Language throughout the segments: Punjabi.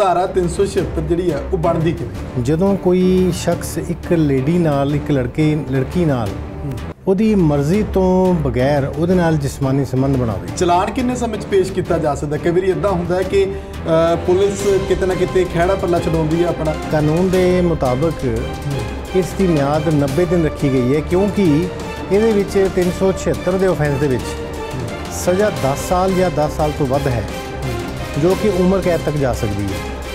ਧਾਰਾ 376 ਜਿਹੜੀ ਆ ਉਹ ਬਣਦੀ ਕਿਵੇਂ ਜਦੋਂ ਕੋਈ ਸ਼ਖਸ ਇੱਕ ਲੇਡੀ ਨਾਲ ਇੱਕ ਲੜਕੇ ਲੜਕੀ ਨਾਲ ਉਹਦੀ ਮਰਜ਼ੀ ਤੋਂ ਬਗੈਰ ਉਹਦੇ ਨਾਲ ਜਿਸਮਾਨੀ ਸੰਬੰਧ ਬਣਾਵੇ ਚਲਾਨ ਕਿੰਨੇ ਸਮੇਂ ਚ ਪੇਸ਼ ਕੀਤਾ ਜਾ ਸਕਦਾ ਕਈ ਵਾਰੀ ਇਦਾਂ ਹੁੰਦਾ ਹੈ ਕਿ ਪੁਲਿਸ ਕਿਤੇ ਨਾ ਕਿਤੇ ਖਹਿੜਾ ਪੱਲਾ ਛਡਾਉਂਦੀ ਹੈ ਆਪਣਾ ਕਾਨੂੰਨ ਦੇ ਮੁਤਾਬਕ ਇਸ ਦੀ ਮਿਆਦ 90 ਦਿਨ ਰੱਖੀ ਗਈ ਹੈ ਕਿਉਂਕਿ ਇਹਦੇ ਵਿੱਚ 376 ਦੇ ਆਫੈਂਸ ਦੇ ਵਿੱਚ ਸਜ਼ਾ 10 ਸਾਲ ਜਾਂ 10 ਸਾਲ ਤੋਂ ਵੱਧ ਹੈ ਜੋ ਕਿ ਉਮਰ ਕੈਦ ਤੱਕ ਜਾ ਸਕਦੀ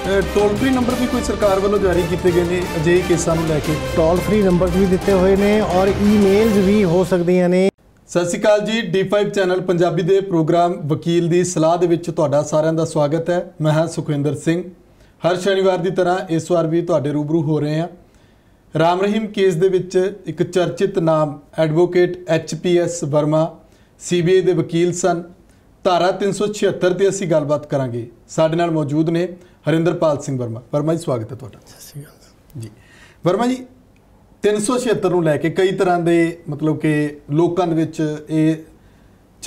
ਹੈ ਟੋਲ ਫ੍ਰੀ ਨੰਬਰ ਵੀ ਕੋਈ ਸਰਕਾਰ ਵੱਲੋਂ ਜਾਰੀ ਕੀਤੇ ਗਏ ਨੇ ਅਜਿਹੇ ਕੇਸਾਂ ਨੂੰ ਲੈ ਕੇ ਟੋਲ ਫ੍ਰੀ ਨੰਬਰ ਵੀ ਦਿੱਤੇ ਹੋਏ ਨੇ ਔਰ ਈਮੇਲਸ ਵੀ ਹੋ ਸਕਦੀਆਂ ਨੇ ਸਤਿ ਸ਼੍ਰੀ ਅਕਾਲ ਜੀ D5 ਚੈਨਲ ਪੰਜਾਬੀ ਦੇ ਪ੍ਰੋਗਰਾਮ ਵਕੀਲ ਦੀ ਸਲਾਹ ਦੇ ਵਿੱਚ ਤੁਹਾਡਾ ਸਾਰਿਆਂ ਦਾ ਸਵਾਗਤ ਹੈ ਮੈਂ ਹਾਂ ਸੁਖਵਿੰਦਰ ਸਿੰਘ ਹਰ ਸ਼ਨੀਵਾਰ ਦੀ ਤਰ੍ਹਾਂ ਇਸ ਵਾਰ ਵੀ ਤੁਹਾਡੇ ਰੂਬਰੂ ਹੋ ਰਹੇ ਹਾਂ ਰਾਮ ਰਹੀਮ ਕੇਸ ਦੇ ਵਿੱਚ ਇੱਕ ਚਰਚਿਤ ਨਾਮ ਐਡਵੋਕੇਟ ਐਸ ਵਰਮਾ ਸੀਬੀਏ ਦੇ ਵਕੀਲ ਸਨ ਧਾਰਾ 376 ਤੇ ਅਸੀਂ ਗੱਲਬਾਤ ਕਰਾਂਗੇ ਸਾਡੇ ਨਾਲ ਮੌਜੂਦ ਨੇ ਹਰਿੰਦਰਪਾਲ ਸਿੰਘ ਵਰਮਾ ਵਰਮਾ ਜੀ ਸਵਾਗਤ ਹੈ ਤੁਹਾਡਾ ਸਤਿ ਸ਼੍ਰੀ ਅਕਾਲ ਜੀ ਵਰਮਾ ਜੀ 376 ਨੂੰ ਲੈ ਕੇ ਕਈ ਤਰ੍ਹਾਂ ਦੇ ਮਤਲਬ ਕਿ ਲੋਕਾਂ ਦੇ ਵਿੱਚ ਇਹ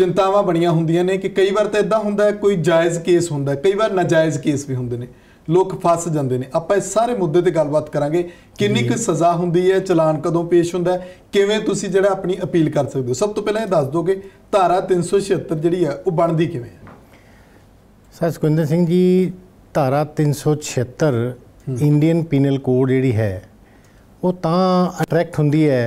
ਚਿੰਤਾਵਾਂ ਬਣੀਆਂ ਹੁੰਦੀਆਂ ਨੇ ਕਿ ਕਈ ਵਾਰ ਤਾਂ ਇਦਾਂ ਹੁੰਦਾ ਕੋਈ ਜਾਇਜ਼ ਕੇਸ ਹੁੰਦਾ ਕਈ ਵਾਰ ਨਾਜਾਇਜ਼ ਕੇਸ ਵੀ ਹੁੰਦੇ ਨੇ ਲੋਕ ਫਸ ਜਾਂਦੇ ਨੇ ਆਪਾਂ ਇਸ ਸਾਰੇ ਮੁੱਦੇ ਤੇ ਗੱਲਬਾਤ ਕਰਾਂਗੇ ਕਿੰਨੀ ਕੁ ਸਜ਼ਾ ਹੁੰਦੀ ਹੈ ਚਲਾਨ ਕਦੋਂ ਪੇਸ਼ ਹੁੰਦਾ ਹੈ ਕਿਵੇਂ ਤੁਸੀਂ ਜਿਹੜਾ ਆਪਣੀ ਅਪੀਲ ਕਰ ਸਕਦੇ ਹੋ ਸਭ ਤੋਂ ਪਹਿਲਾਂ ਇਹ ਦੱਸ ਦੋਗੇ ਧਾਰਾ 376 ਜਿਹੜੀ ਹੈ ਉਹ ਬਣਦੀ ਕਿਵੇਂ ਹੈ ਸਰ ਸੁਖਿੰਦਰ ਸਿੰਘ ਜੀ ਧਾਰਾ 376 ਇੰਡੀਅਨ ਪੀਨਲ ਕੋਡ ਜਿਹੜੀ ਹੈ ਉਹ ਤਾਂ ਅਟਰੈਕਟ ਹੁੰਦੀ ਹੈ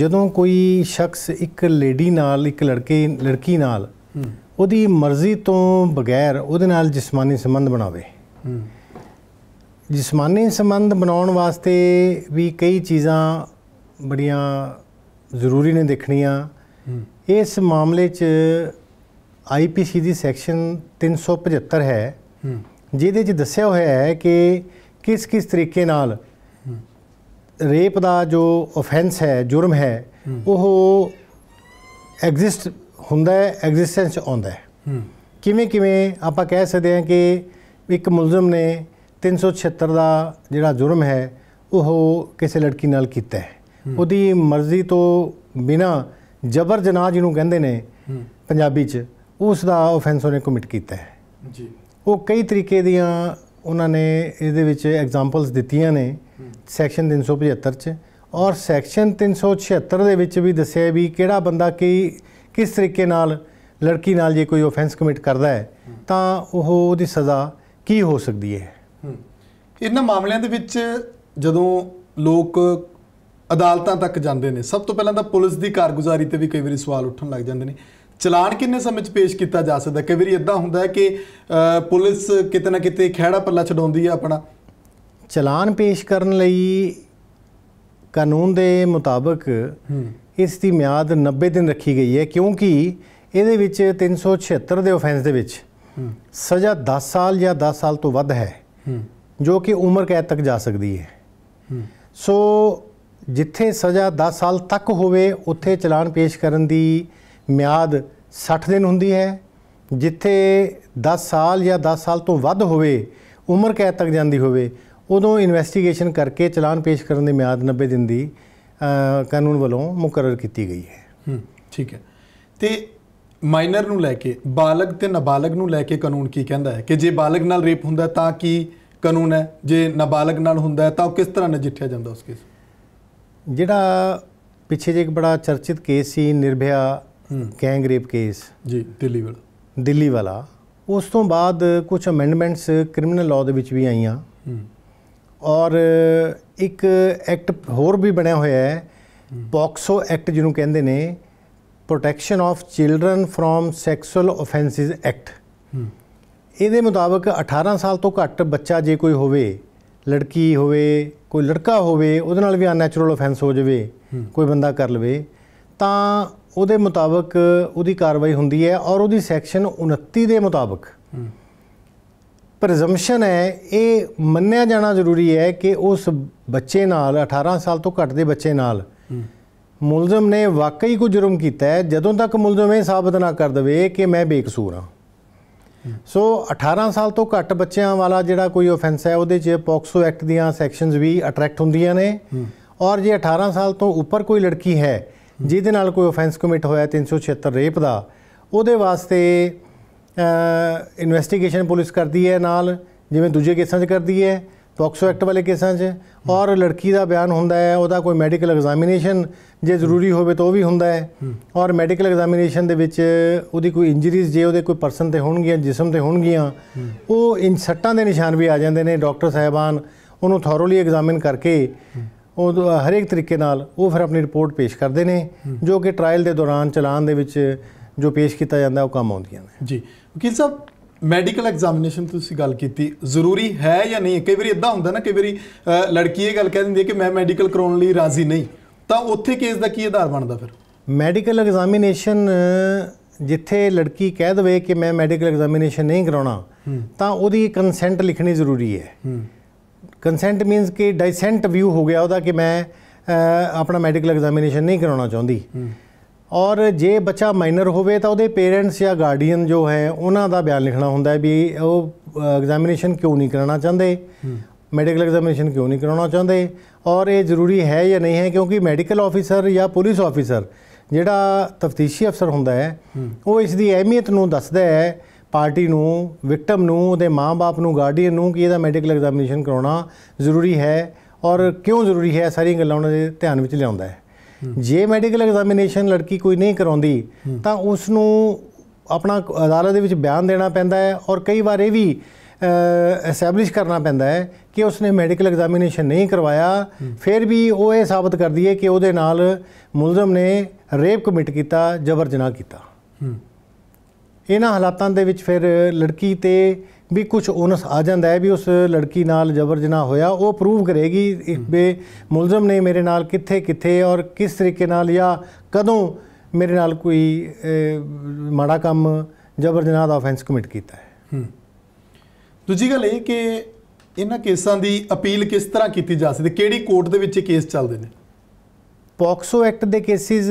ਜਦੋਂ ਕੋਈ ਸ਼ਖਸ ਇੱਕ ਲੇਡੀ ਨਾਲ ਇੱਕ ਲੜਕੇ ਲੜਕੀ ਨਾਲ ਉਹਦੀ ਮਰਜ਼ੀ ਤੋਂ ਬਗੈਰ ਉਹਦੇ ਨਾਲ ਜਿਸਮਾਨੀ ਸੰਬੰਧ ਬਣਾਵੇ ਜਿਸਮਾਨੀ ਸੰਬੰਧ ਬਣਾਉਣ ਵਾਸਤੇ ਵੀ ਕਈ ਚੀਜ਼ਾਂ ਬੜੀਆਂ ਜ਼ਰੂਰੀ ਨੇ ਦੇਖਣੀਆਂ ਇਸ ਮਾਮਲੇ 'ਚ ਆਈਪੀਸੀ ਦੀ ਸੈਕਸ਼ਨ 375 ਹੈ ਜਿਹਦੇ 'ਚ ਦੱਸਿਆ ਹੋਇਆ ਹੈ ਕਿ ਕਿਸ ਕਿਸ ਤਰੀਕੇ ਨਾਲ ਰੇਪ ਦਾ ਜੋ ਆਫੈਂਸ ਹੈ ਜੁਰਮ ਹੈ ਉਹ ਐਗਜ਼ਿਸਟ ਹੁੰਦਾ ਹੈ ਐਗਜ਼ਿਸਟੈਂਸ ਆਉਂਦਾ ਹੈ ਕਿਵੇਂ ਕਿਵੇਂ ਆਪਾਂ ਕਹਿ ਸਕਦੇ ਹਾਂ ਕਿ ਇੱਕ ਮੁਲਜ਼ਮ ਨੇ 376 ਦਾ ਜਿਹੜਾ ਜੁਰਮ ਹੈ ਉਹ ਕਿਸੇ ਲੜਕੀ ਨਾਲ ਕੀਤਾ ਹੈ ਉਹਦੀ ਮਰਜ਼ੀ ਤੋਂ ਬਿਨਾ ਜਬਰ ਜਨਾਹ ਜਿਹਨੂੰ ਕਹਿੰਦੇ ਨੇ ਪੰਜਾਬੀ 'ਚ ਉਸ ਦਾ ਆਫੈਂਸ ਉਹਨੇ ਕਮਿਟ ਕੀਤਾ ਹੈ ਜੀ ਉਹ ਕਈ ਤਰੀਕੇ ਦੀਆਂ ਉਹਨਾਂ ਨੇ ਇਹਦੇ ਵਿੱਚ ਐਗਜ਼ਾਮਪਲਸ ਦਿੱਤੀਆਂ ਨੇ ਸੈਕਸ਼ਨ 375 'ਚ ਔਰ ਸੈਕਸ਼ਨ 376 ਦੇ ਵਿੱਚ ਵੀ ਦੱਸਿਆ ਵੀ ਕਿਹੜਾ ਬੰਦਾ ਕਿ ਕਿਸ ਤਰੀਕੇ ਨਾਲ ਲੜਕੀ ਨਾਲ ਜੇ ਕੋਈ ਆਫੈਂਸ ਕਮਿਟ ਕਰਦਾ ਹੈ ਤਾਂ ਉਹ ਉਹਦੀ ਸਜ਼ਾ ਕੀ ਹੋ ਸਕਦੀ ਹੈ ਇਹਨਾਂ ਮਾਮਲਿਆਂ ਦੇ ਵਿੱਚ ਜਦੋਂ ਲੋਕ ਅਦਾਲਤਾਂ ਤੱਕ ਜਾਂਦੇ ਨੇ ਸਭ ਤੋਂ ਪਹਿਲਾਂ ਤਾਂ ਪੁਲਿਸ ਦੀ ਕਾਰਗੁਜ਼ਾਰੀ ਤੇ ਵੀ ਕਈ ਵਾਰੀ ਸਵਾਲ ਉੱਠਣ ਲੱਗ ਜਾਂਦੇ ਨੇ ਚਲਾਨ ਕਿੰਨੇ ਸਮੇਂ 'ਚ ਪੇਸ਼ ਕੀਤਾ ਜਾ ਸਕਦਾ ਕਈ ਵਾਰੀ ਇਦਾਂ ਹੁੰਦਾ ਹੈ ਕਿ ਪੁਲਿਸ ਕਿਤੇ ਨਾ ਕਿਤੇ ਖਿਹੜਾ ਪੱਲਾ ਛਡਾਉਂਦੀ ਹੈ ਆਪਣਾ ਚਲਾਨ ਪੇਸ਼ ਕਰਨ ਲਈ ਕਾਨੂੰਨ ਦੇ ਮੁਤਾਬਕ ਇਸ ਦੀ ਮਿਆਦ 90 ਦਿਨ ਰੱਖੀ ਗਈ ਹੈ ਕਿਉਂਕਿ ਇਹਦੇ ਵਿੱਚ 376 ਦੇ ਆਫੈਂਸ ਦੇ ਵਿੱਚ ਸਜ਼ਾ 10 ਸਾਲ ਜਾਂ 10 ਸਾਲ ਤੋਂ ਵੱਧ ਹੈ ਜੋ ਕਿ ਉਮਰ ਕੈਦ ਤੱਕ ਜਾ ਸਕਦੀ ਹੈ ਸੋ ਜਿੱਥੇ ਸਜ਼ਾ 10 ਸਾਲ ਤੱਕ ਹੋਵੇ ਉੱਥੇ ਚਲਾਨ ਪੇਸ਼ ਕਰਨ ਦੀ ਮਿਆਦ 60 ਦਿਨ ਹੁੰਦੀ ਹੈ ਜਿੱਥੇ 10 ਸਾਲ ਜਾਂ 10 ਸਾਲ ਤੋਂ ਵੱਧ ਹੋਵੇ ਉਮਰ ਕੈਦ ਤੱਕ ਜਾਂਦੀ ਹੋਵੇ ਉਦੋਂ ਇਨਵੈਸਟੀਗੇਸ਼ਨ ਕਰਕੇ ਚਲਾਨ ਪੇਸ਼ ਕਰਨ ਦੀ ਮਿਆਦ 90 ਦਿਨ ਦੀ ਕਾਨੂੰਨ ਵੱਲੋਂ ਮੁਕਰਰ ਕੀਤੀ ਗਈ ਹੈ ਠੀਕ ਹੈ ਤੇ ਮਾਈਨਰ ਨੂੰ ਲੈ ਕੇ ਬਾਲਗ ਤੇ ਨਾਬਾਲਗ ਨੂੰ ਲੈ ਕੇ ਕਾਨੂੰਨ ਕੀ ਕਹਿੰਦਾ ਹੈ ਕਿ ਜੇ ਬਾਲਗ ਨਾਲ ਰੇਪ ਹੁੰਦਾ ਤਾਂ ਕੀ ਕਾਨੂੰਨ ਹੈ ਜੇ ਨਾਬਾਲਗ ਨਾਲ ਹੁੰਦਾ ਤਾਂ ਉਹ ਕਿਸ ਤਰ੍ਹਾਂ ਨਜਿੱਠਿਆ ਜਾਂਦਾ ਉਸ ਕੇਸ ਜਿਹੜਾ ਪਿੱਛੇ ਜੇ ਇੱਕ ਬੜਾ ਚਰਚਿਤ ਕੇਸ ਸੀ ਨਿਰਭਿਆ ਗੈਂਗ ਰੇਪ ਕੇਸ ਜੀ ਦਿੱਲੀ ਵਾਲਾ ਦਿੱਲੀ ਵਾਲਾ ਉਸ ਤੋਂ ਬਾਅਦ ਕੁਝ ਅਮੈਂਡਮੈਂਟਸ ਕ੍ਰਿਮੀਨਲ ਲਾਅ ਦੇ ਵਿੱਚ ਵੀ ਆਈਆਂ ਔਰ ਇੱਕ ਐਕਟ ਹੋਰ ਵੀ ਬਣਿਆ ਹੋਇਆ ਹੈ ਪੋਕਸੋ ਐਕਟ ਜਿਹਨੂੰ ਕਹਿੰਦੇ ਨੇ protection of children from sexual offences act ਇਹਦੇ ਮੁਤਾਬਕ 18 ਸਾਲ ਤੋਂ ਘੱਟ ਬੱਚਾ ਜੇ ਕੋਈ ਹੋਵੇ ਲੜਕੀ ਹੋਵੇ ਕੋਈ ਲੜਕਾ ਹੋਵੇ ਉਹਦੇ ਨਾਲ ਵੀ ਅਨੈਚੁਰਲ ਆਫੈਂਸ ਹੋ ਜਾਵੇ ਕੋਈ ਬੰਦਾ ਕਰ ਲਵੇ ਤਾਂ ਉਹਦੇ ਮੁਤਾਬਕ ਉਹਦੀ ਕਾਰਵਾਈ ਹੁੰਦੀ ਹੈ ਔਰ ਉਹਦੀ ਸੈਕਸ਼ਨ 29 ਦੇ ਮੁਤਾਬਕ ਪ੍ਰੈਜ਼ੰਪਸ਼ਨ ਹੈ ਇਹ ਮੰਨਿਆ ਜਾਣਾ ਜ਼ਰੂਰੀ ਹੈ ਕਿ ਉਸ ਬੱਚੇ ਨਾਲ 18 ਸਾਲ ਤੋਂ ਘੱਟ ਦੇ ਬੱਚੇ ਨਾਲ ਮੁਲਜ਼ਮ ਨੇ ਵਾਕਈ ਕੋ ਜੁਰਮ ਕੀਤਾ ਹੈ ਜਦੋਂ ਤੱਕ ਮੁਲਜ਼ਮ ਇਹ ਸਾਬਤ ਨਾ ਕਰ ਦਵੇ ਕਿ ਮੈਂ ਬੇਕਸੂਰ ਹਾਂ ਸੋ 18 ਸਾਲ ਤੋਂ ਘੱਟ ਬੱਚਿਆਂ ਵਾਲਾ ਜਿਹੜਾ ਕੋਈ ਆਫੈਂਸ ਹੈ ਉਹਦੇ 'ਚ ਪੌਕਸੋ ਐਕਟ ਦੀਆਂ ਸੈਕਸ਼ਨਸ ਵੀ ਅਟਰੈਕਟ ਹੁੰਦੀਆਂ ਨੇ ਔਰ ਜੇ 18 ਸਾਲ ਤੋਂ ਉੱਪਰ ਕੋਈ ਲੜਕੀ ਹੈ ਜਿਹਦੇ ਨਾਲ ਕੋਈ ਆਫੈਂਸ ਕਮਿਟ ਹੋਇਆ 376 ਰੇਪ ਦਾ ਉਹਦੇ ਵਾਸਤੇ ਇਨਵੈਸਟੀਗੇਸ਼ਨ ਪੁਲਿਸ ਕਰਦੀ ਹੈ ਨਾਲ ਜਿਵੇਂ ਦੂਜੇ ਕੇਸਾਂ 'ਚ ਕਰਦੀ ਹੈ ਪੋਕਸੋ ਐਕਟ ਵਾਲੇ ਕੇਸਾਂ 'ਚ ਔਰ ਲੜਕੀ ਦਾ ਬਿਆਨ ਹੁੰਦਾ ਹੈ ਉਹਦਾ ਕੋਈ ਮੈਡੀਕਲ ਐਗਜ਼ਾਮੀਨੇਸ਼ਨ ਜੇ ਜ਼ਰੂਰੀ ਹੋਵੇ ਤਾਂ ਉਹ ਵੀ ਹੁੰਦਾ ਹੈ ਔਰ ਮੈਡੀਕਲ ਐਗਜ਼ਾਮੀਨੇਸ਼ਨ ਦੇ ਵਿੱਚ ਉਹਦੀ ਕੋਈ ਇੰਜਰੀਜ਼ ਜੇ ਉਹਦੇ ਕੋਈ ਪਰਸਨ ਤੇ ਹੋਣਗੀਆਂ ਜਿਸਮ ਤੇ ਹੋਣਗੀਆਂ ਉਹ ਇਨ ਸੱਟਾਂ ਦੇ ਨਿਸ਼ਾਨ ਵੀ ਆ ਜਾਂਦੇ ਨੇ ਡਾਕਟਰ ਸਾਹਿਬਾਨ ਉਹਨੂੰ ਥੋਰੋਲੀ ਐਗਜ਼ਾਮਿਨ ਕਰਕੇ ਉਹ ਹਰੇਕ ਤਰੀਕੇ ਨਾਲ ਉਹ ਫਿਰ ਆਪਣੀ ਰਿਪੋਰਟ ਪੇਸ਼ ਕਰਦੇ ਨੇ ਜੋ ਕਿ ਟ੍ਰਾਇਲ ਦੇ ਦੌਰਾਨ ਚਲਾਨ ਦੇ ਵਿੱਚ ਜੋ ਪੇਸ਼ ਕੀਤਾ ਜਾਂਦਾ ਉਹ ਕੰਮ ਆਉਂਦੀਆਂ ਨੇ ਜੀ ਵਕੀਲ ਸਾਹਿਬ ਮੈਡੀਕਲ ਐਗਜ਼ਾਮੀਨੇਸ਼ਨ ਤੁਸੀਂ ਗੱਲ ਕੀਤੀ ਜ਼ਰੂਰੀ ਹੈ ਜਾਂ ਨਹੀਂ ਕਈ ਵਾਰੀ ਇਦਾਂ ਹੁੰਦਾ ਨਾ ਕਈ ਵਾਰੀ ਲੜਕੀ ਇਹ ਗੱਲ ਕਹਿ ਦਿੰਦੀ ਹੈ ਕਿ ਮੈਂ ਮੈਡੀਕਲ ਕਰਾਉਣ ਲਈ ਰਾਜ਼ੀ ਨਹੀਂ ਤਾਂ ਉੱਥੇ ਕੇਸ ਦਾ ਕੀ ਆਧਾਰ ਬਣਦਾ ਫਿਰ ਮੈਡੀਕਲ ਐਗਜ਼ਾਮੀਨੇਸ਼ਨ ਜਿੱਥੇ ਲੜਕੀ ਕਹਿ ਦਵੇ ਕਿ ਮੈਂ ਮੈਡੀਕਲ ਐਗਜ਼ਾਮੀਨੇਸ਼ਨ ਨਹੀਂ ਕਰਾਉਣਾ ਤਾਂ ਉਹਦੀ ਕੰਸੈਂਟ ਲਿਖਣੀ ਜ਼ਰੂਰੀ ਹੈ ਕੰਸੈਂਟ ਮੀਨਸ ਕਿ ਡਿਸੈਂਟ ਵਿਊ ਹੋ ਗਿਆ ਉਹਦਾ ਕਿ ਮੈਂ ਆਪਣਾ ਮੈਡੀਕਲ ਐਗਜ਼ਾਮੀਨੇਸ਼ਨ ਨਹੀਂ ਕਰਾਉਣਾ ਚਾਹੁੰਦੀ ਔਰ ਜੇ ਬੱਚਾ ਮਾਈਨਰ ਹੋਵੇ ਤਾਂ ਉਹਦੇ ਪੇਰੈਂਟਸ ਜਾਂ ਗਾਰਡੀਅਨ ਜੋ ਹੈ ਉਹਨਾਂ ਦਾ ਬਿਆਨ ਲਿਖਣਾ ਹੁੰਦਾ ਹੈ ਵੀ ਉਹ ਐਗਜ਼ਾਮੀਨੇਸ਼ਨ ਕਿਉਂ ਨਹੀਂ ਕਰਾਉਣਾ ਚਾਹੁੰਦੇ ਮੈਡੀਕਲ ਐਗਜ਼ਾਮੀਨੇਸ਼ਨ ਕਿਉਂ ਨਹੀਂ ਕਰਾਉਣਾ ਚਾਹੁੰਦੇ ਔਰ ਇਹ ਜ਼ਰੂਰੀ ਹੈ ਜਾਂ ਨਹੀਂ ਹੈ ਕਿਉਂਕਿ ਮੈਡੀਕਲ ਆਫੀਸਰ ਜਾਂ ਪੁਲਿਸ ਆਫੀਸਰ ਜਿਹੜਾ ਤਫਤੀਸ਼ੀ ਅਫਸਰ ਹੁੰਦਾ ਹੈ ਉਹ ਇਸ ਦੀ ਅਹਿਮੀਅਤ ਨੂੰ ਦੱਸਦਾ ਹੈ ਪਾਰਟੀ ਨੂੰ ਵਿਕਟਮ ਨੂੰ ਉਹਦੇ ਮਾਪੇ ਨੂੰ ਗਾਰਡੀਅਨ ਨੂੰ ਕਿ ਇਹਦਾ ਮੈਡੀਕਲ ਐਗਜ਼ਾਮੀਨੇਸ਼ਨ ਕਰਾਉਣਾ ਜ਼ਰੂਰੀ ਹੈ ਔਰ ਕਿਉਂ ਜ਼ਰੂਰੀ ਹੈ ਸਾਰੀਆਂ ਗੱਲਾਂ ਉਹਨਾਂ ਦੇ ਧਿਆਨ ਵਿੱਚ ਲਿਆਉਂਦਾ ਹੈ ਜੇ ਮੈਡੀਕਲ ਐਗਜ਼ਾਮੀਨੇਸ਼ਨ ਲੜਕੀ ਕੋਈ ਨਹੀਂ ਕਰਾਉਂਦੀ ਤਾਂ ਉਸ ਨੂੰ ਆਪਣਾ ਅਦਾਲਤ ਦੇ ਵਿੱਚ ਬਿਆਨ ਦੇਣਾ ਪੈਂਦਾ ਹੈ ਔਰ ਕਈ ਵਾਰ ਇਹ ਵੀ ਐਸਟੈਬਲਿਸ਼ ਕਰਨਾ ਪੈਂਦਾ ਹੈ ਕਿ ਉਸਨੇ ਮੈਡੀਕਲ ਐਗਜ਼ਾਮੀਨੇਸ਼ਨ ਨਹੀਂ ਕਰਵਾਇਆ ਫਿਰ ਵੀ ਉਹ ਇਹ ਸਾਬਤ ਕਰਦੀ ਹੈ ਕਿ ਉਹਦੇ ਨਾਲ ਮੁਲਜ਼ਮ ਨੇ ਰੇਪ ਕਮਿਟ ਕੀਤਾ ਜਬਰ ਜਨਾਹ ਕੀਤਾ ਇਹਨਾਂ ਹਾਲਾਤਾਂ ਦੇ ਵਿੱਚ ਫਿਰ ਲੜਕੀ ਤੇ ਵੀ ਕੁਝ ਓਨਸ ਆ ਜਾਂਦਾ ਹੈ ਵੀ ਉਸ ਲੜਕੀ ਨਾਲ ਜ਼ਬਰ ਜਨਾਹ ਹੋਇਆ ਉਹ ਪ੍ਰੂਵ ਕਰੇਗੀ ਵੀ ਮੁਲਜ਼ਮ ਨੇ ਮੇਰੇ ਨਾਲ ਕਿੱਥੇ ਕਿੱਥੇ ਔਰ ਕਿਸ ਤਰੀਕੇ ਨਾਲ ਜਾਂ ਕਦੋਂ ਮੇਰੇ ਨਾਲ ਕੋਈ ਮਾੜਾ ਕੰਮ ਜ਼ਬਰ ਜਨਾਹ ਦਾ ਆਫੈਂਸ ਕਮਿਟ ਕੀਤਾ ਹੈ ਦੂਜੀ ਗੱਲ ਇਹ ਕਿ ਇਹਨਾਂ ਕੇਸਾਂ ਦੀ ਅਪੀਲ ਕਿਸ ਤਰ੍ਹਾਂ ਕੀਤੀ ਜਾ ਸਕਦੀ ਕਿਹੜੀ ਕੋਰਟ ਦੇ ਵਿੱਚ ਕੇਸ ਚੱਲਦੇ ਨੇ ਪੌਕਸੋ ਐਕਟ ਦੇ ਕੇਸਿਸ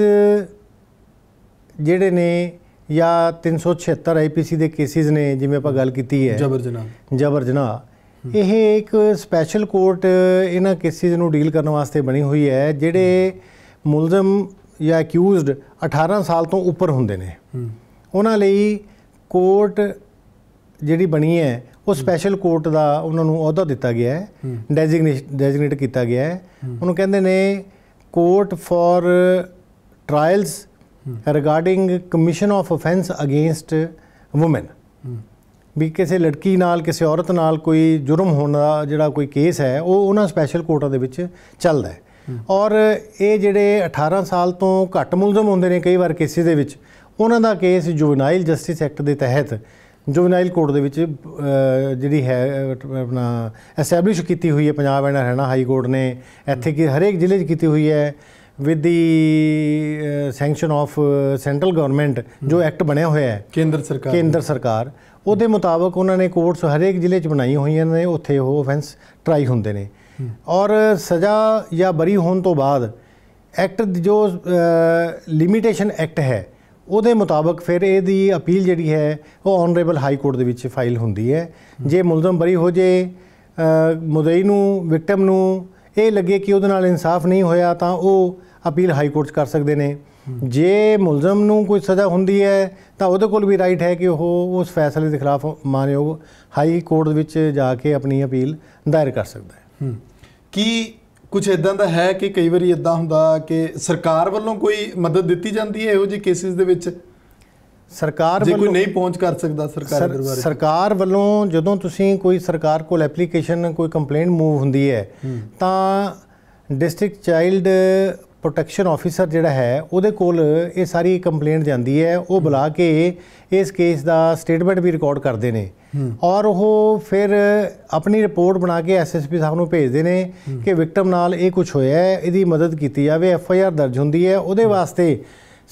ਜਿਹੜੇ ਨੇ ਜਾਂ 376 ਆਈਪੀਸੀ ਦੇ ਕੇਸਿਸ ਨੇ ਜਿਵੇਂ ਆਪਾਂ ਗੱਲ ਕੀਤੀ ਹੈ ਜਬਰ ਜਨਾਹ ਜਬਰ ਜਨਾਹ ਇਹ ਇੱਕ ਸਪੈਸ਼ਲ ਕੋਰਟ ਇਹਨਾਂ ਕੇਸਿਸ ਨੂੰ ਡੀਲ ਕਰਨ ਵਾਸਤੇ ਬਣੀ ਹੋਈ ਹੈ ਜਿਹੜੇ ਮੁਲਜ਼ਮ ਜਾਂ ਅਕਿਊਜ਼ਡ 18 ਸਾਲ ਤੋਂ ਉੱਪਰ ਹੁੰਦੇ ਨੇ ਉਹਨਾਂ ਲਈ ਕੋਰਟ ਜਿਹੜੀ ਬਣੀ ਹੈ ਉਹ ਸਪੈਸ਼ਲ ਕੋਰਟ ਦਾ ਉਹਨਾਂ ਨੂੰ ਅਹੁਦਾ ਦਿੱਤਾ ਗਿਆ ਹੈ ਡੈਜ਼ਿਗਨੇਟ ਡੈਜ਼ਿਗਨੇਟ ਕੀਤਾ ਗਿਆ ਹੈ ਉਹਨੂੰ ਕਹਿੰਦੇ ਨੇ court for trials regarding commission of offence against women ਵੀ ਕਿਸੇ ਲੜਕੀ ਨਾਲ ਕਿਸੇ ਔਰਤ ਨਾਲ ਕੋਈ ਜੁਰਮ ਹੋਣ ਦਾ ਜਿਹੜਾ ਕੋਈ ਕੇਸ ਹੈ ਉਹ ਉਹਨਾਂ ਸਪੈਸ਼ਲ ਕੋਰਟਾਂ ਦੇ ਵਿੱਚ ਚੱਲਦਾ ਹੈ ਔਰ ਇਹ ਜਿਹੜੇ 18 ਸਾਲ ਤੋਂ ਘੱਟ ਮੁਲਜ਼ਮ ਹੁੰਦੇ ਨੇ ਕਈ ਵਾਰ ਕੇਸੇ ਦੇ ਵਿੱਚ ਉਹਨਾਂ ਦਾ ਕੇਸ ਜੁਵਨਾਈਲ ਜਸਟਿਸ ਐਕਟ ਦੇ ਤਹਿਤ ਜੁਵਨਾਈਲ ਕੋਰਟ ਦੇ ਵਿੱਚ ਜਿਹੜੀ ਹੈ ਆਪਣਾ ਐਸਟੈਬਲਿਸ਼ ਕੀਤੀ ਹੋਈ ਹੈ Punjab and Haryana high court ਨੇ ਇੱਥੇ ਕਿ ਹਰੇਕ ਜ਼ਿਲ੍ਹੇ 'ਚ ਕੀਤੀ ਹੋਈ ਹੈ with the sanction of central government ਜੋ ਐਕਟ ਬਣਿਆ ਹੋਇਆ ਹੈ ਕੇਂਦਰ ਸਰਕਾਰ ਕੇਂਦਰ ਸਰਕਾਰ ਉਹਦੇ ਮੁਤਾਬਕ ਉਹਨਾਂ ਨੇ ਕੋਰਟਸ ਹਰੇਕ ਜ਼ਿਲ੍ਹੇ 'ਚ ਬਣਾਈ ਹੋਈਆਂ ਨੇ ਉੱਥੇ ਉਹ ਆਫੈਂਸ ਟਰਾਈ ਹੁੰਦੇ ਨੇ ਔਰ ਸਜ਼ਾ ਜਾਂ ਬਰੀ ਹੋਣ ਤੋਂ ਬਾਅਦ ਐਕਟ ਜੋ ਲਿਮਿਟੇਸ਼ਨ ਐਕਟ ਹੈ ਉਹਦੇ ਮੁਤਾਬਕ ਫਿਰ ਇਹਦੀ ਅਪੀਲ ਜਿਹੜੀ ਹੈ ਉਹ ਆਨਰੇਬਲ ਹਾਈ ਕੋਰਟ ਦੇ ਵਿੱਚ ਫਾਈਲ ਹੁੰਦੀ ਹੈ ਜੇ ਮੁਲਜ਼ਮ ਬਰੀ ਹੋ ਜੇ ਮੁਦਈ ਨੂੰ ਵਿਕਟਮ ਨੂੰ ਇਹ ਲੱਗੇ ਕਿ ਉਹਦੇ ਨਾਲ ਇਨਸਾਫ ਨਹੀਂ ਹੋਇਆ ਤਾਂ ਉਹ ਅਪੀਲ ਹਾਈ ਕੋਰਟ 'ਚ ਕਰ ਸਕਦੇ ਨੇ ਜੇ ਮੁਲਜ਼ਮ ਨੂੰ ਕੋਈ ਸਜ਼ਾ ਹੁੰਦੀ ਹੈ ਤਾਂ ਉਹਦੇ ਕੋਲ ਵੀ ਰਾਈਟ ਹੈ ਕਿ ਉਹ ਉਸ ਫੈਸਲੇ ਦੇ ਖਿਲਾਫ ਮਾਨਯੋਗ ਹਾਈ ਕੋਰਟ ਦੇ ਵਿੱਚ ਜਾ ਕੇ ਆਪਣੀ ਅਪੀਲ ਦਾਇਰ ਕਰ ਸਕਦਾ ਹੈ ਕੀ ਕੁਝ ਇਦਾਂ ਦਾ ਹੈ ਕਿ ਕਈ ਵਾਰੀ ਇਦਾਂ ਹੁੰਦਾ ਕਿ ਸਰਕਾਰ ਵੱਲੋਂ ਕੋਈ ਮਦਦ ਦਿੱਤੀ ਜਾਂਦੀ ਹੈ ਇਹੋ ਜਿਹੇ ਕੇਸਿਸ ਦੇ ਵਿੱਚ ਸਰਕਾਰ ਵੱਲੋਂ ਜੇ ਕੋਈ ਨਹੀਂ ਪਹੁੰਚ ਕਰ ਸਕਦਾ ਸਰਕਾਰ ਦਰਬਾਰੇ ਸਰਕਾਰ ਵੱਲੋਂ ਜਦੋਂ ਤੁਸੀਂ ਕੋਈ ਸਰਕਾਰ ਕੋਲ ਐਪਲੀਕੇਸ਼ਨ ਕੋਈ ਕੰਪਲੇਂਟ ਮੂਵ ਹੁੰਦੀ ਹੈ ਤਾਂ ਡਿਸਟ੍ਰਿਕਟ ਚਾਈਲਡ ਪ੍ਰੋਟੈਕਸ਼ਨ ਆਫੀਸਰ ਜਿਹੜਾ ਹੈ ਉਹਦੇ ਕੋਲ ਇਹ ਸਾਰੀ ਕੰਪਲੇਂਟ ਜਾਂਦੀ ਹੈ ਉਹ ਬੁਲਾ ਕੇ ਇਸ ਕੇਸ ਦਾ ਸਟੇਟਮੈਂਟ ਵੀ ਰਿਕਾਰਡ ਕਰਦੇ ਨੇ ਔਰ ਉਹ ਫਿਰ ਆਪਣੀ ਰਿਪੋਰਟ ਬਣਾ ਕੇ ਐਸਐਸਪੀ ਸਾਹਿਬ ਨੂੰ ਭੇਜਦੇ ਨੇ ਕਿ ਵਿਕਟਮ ਨਾਲ ਇਹ ਕੁਝ ਹੋਇਆ ਹੈ ਇਹਦੀ ਮਦਦ ਕੀਤੀ ਜਾਵੇ ਐਫਆਈਆਰ ਦਰਜ ਹੁੰਦੀ ਹੈ ਉਹਦੇ ਵਾਸਤੇ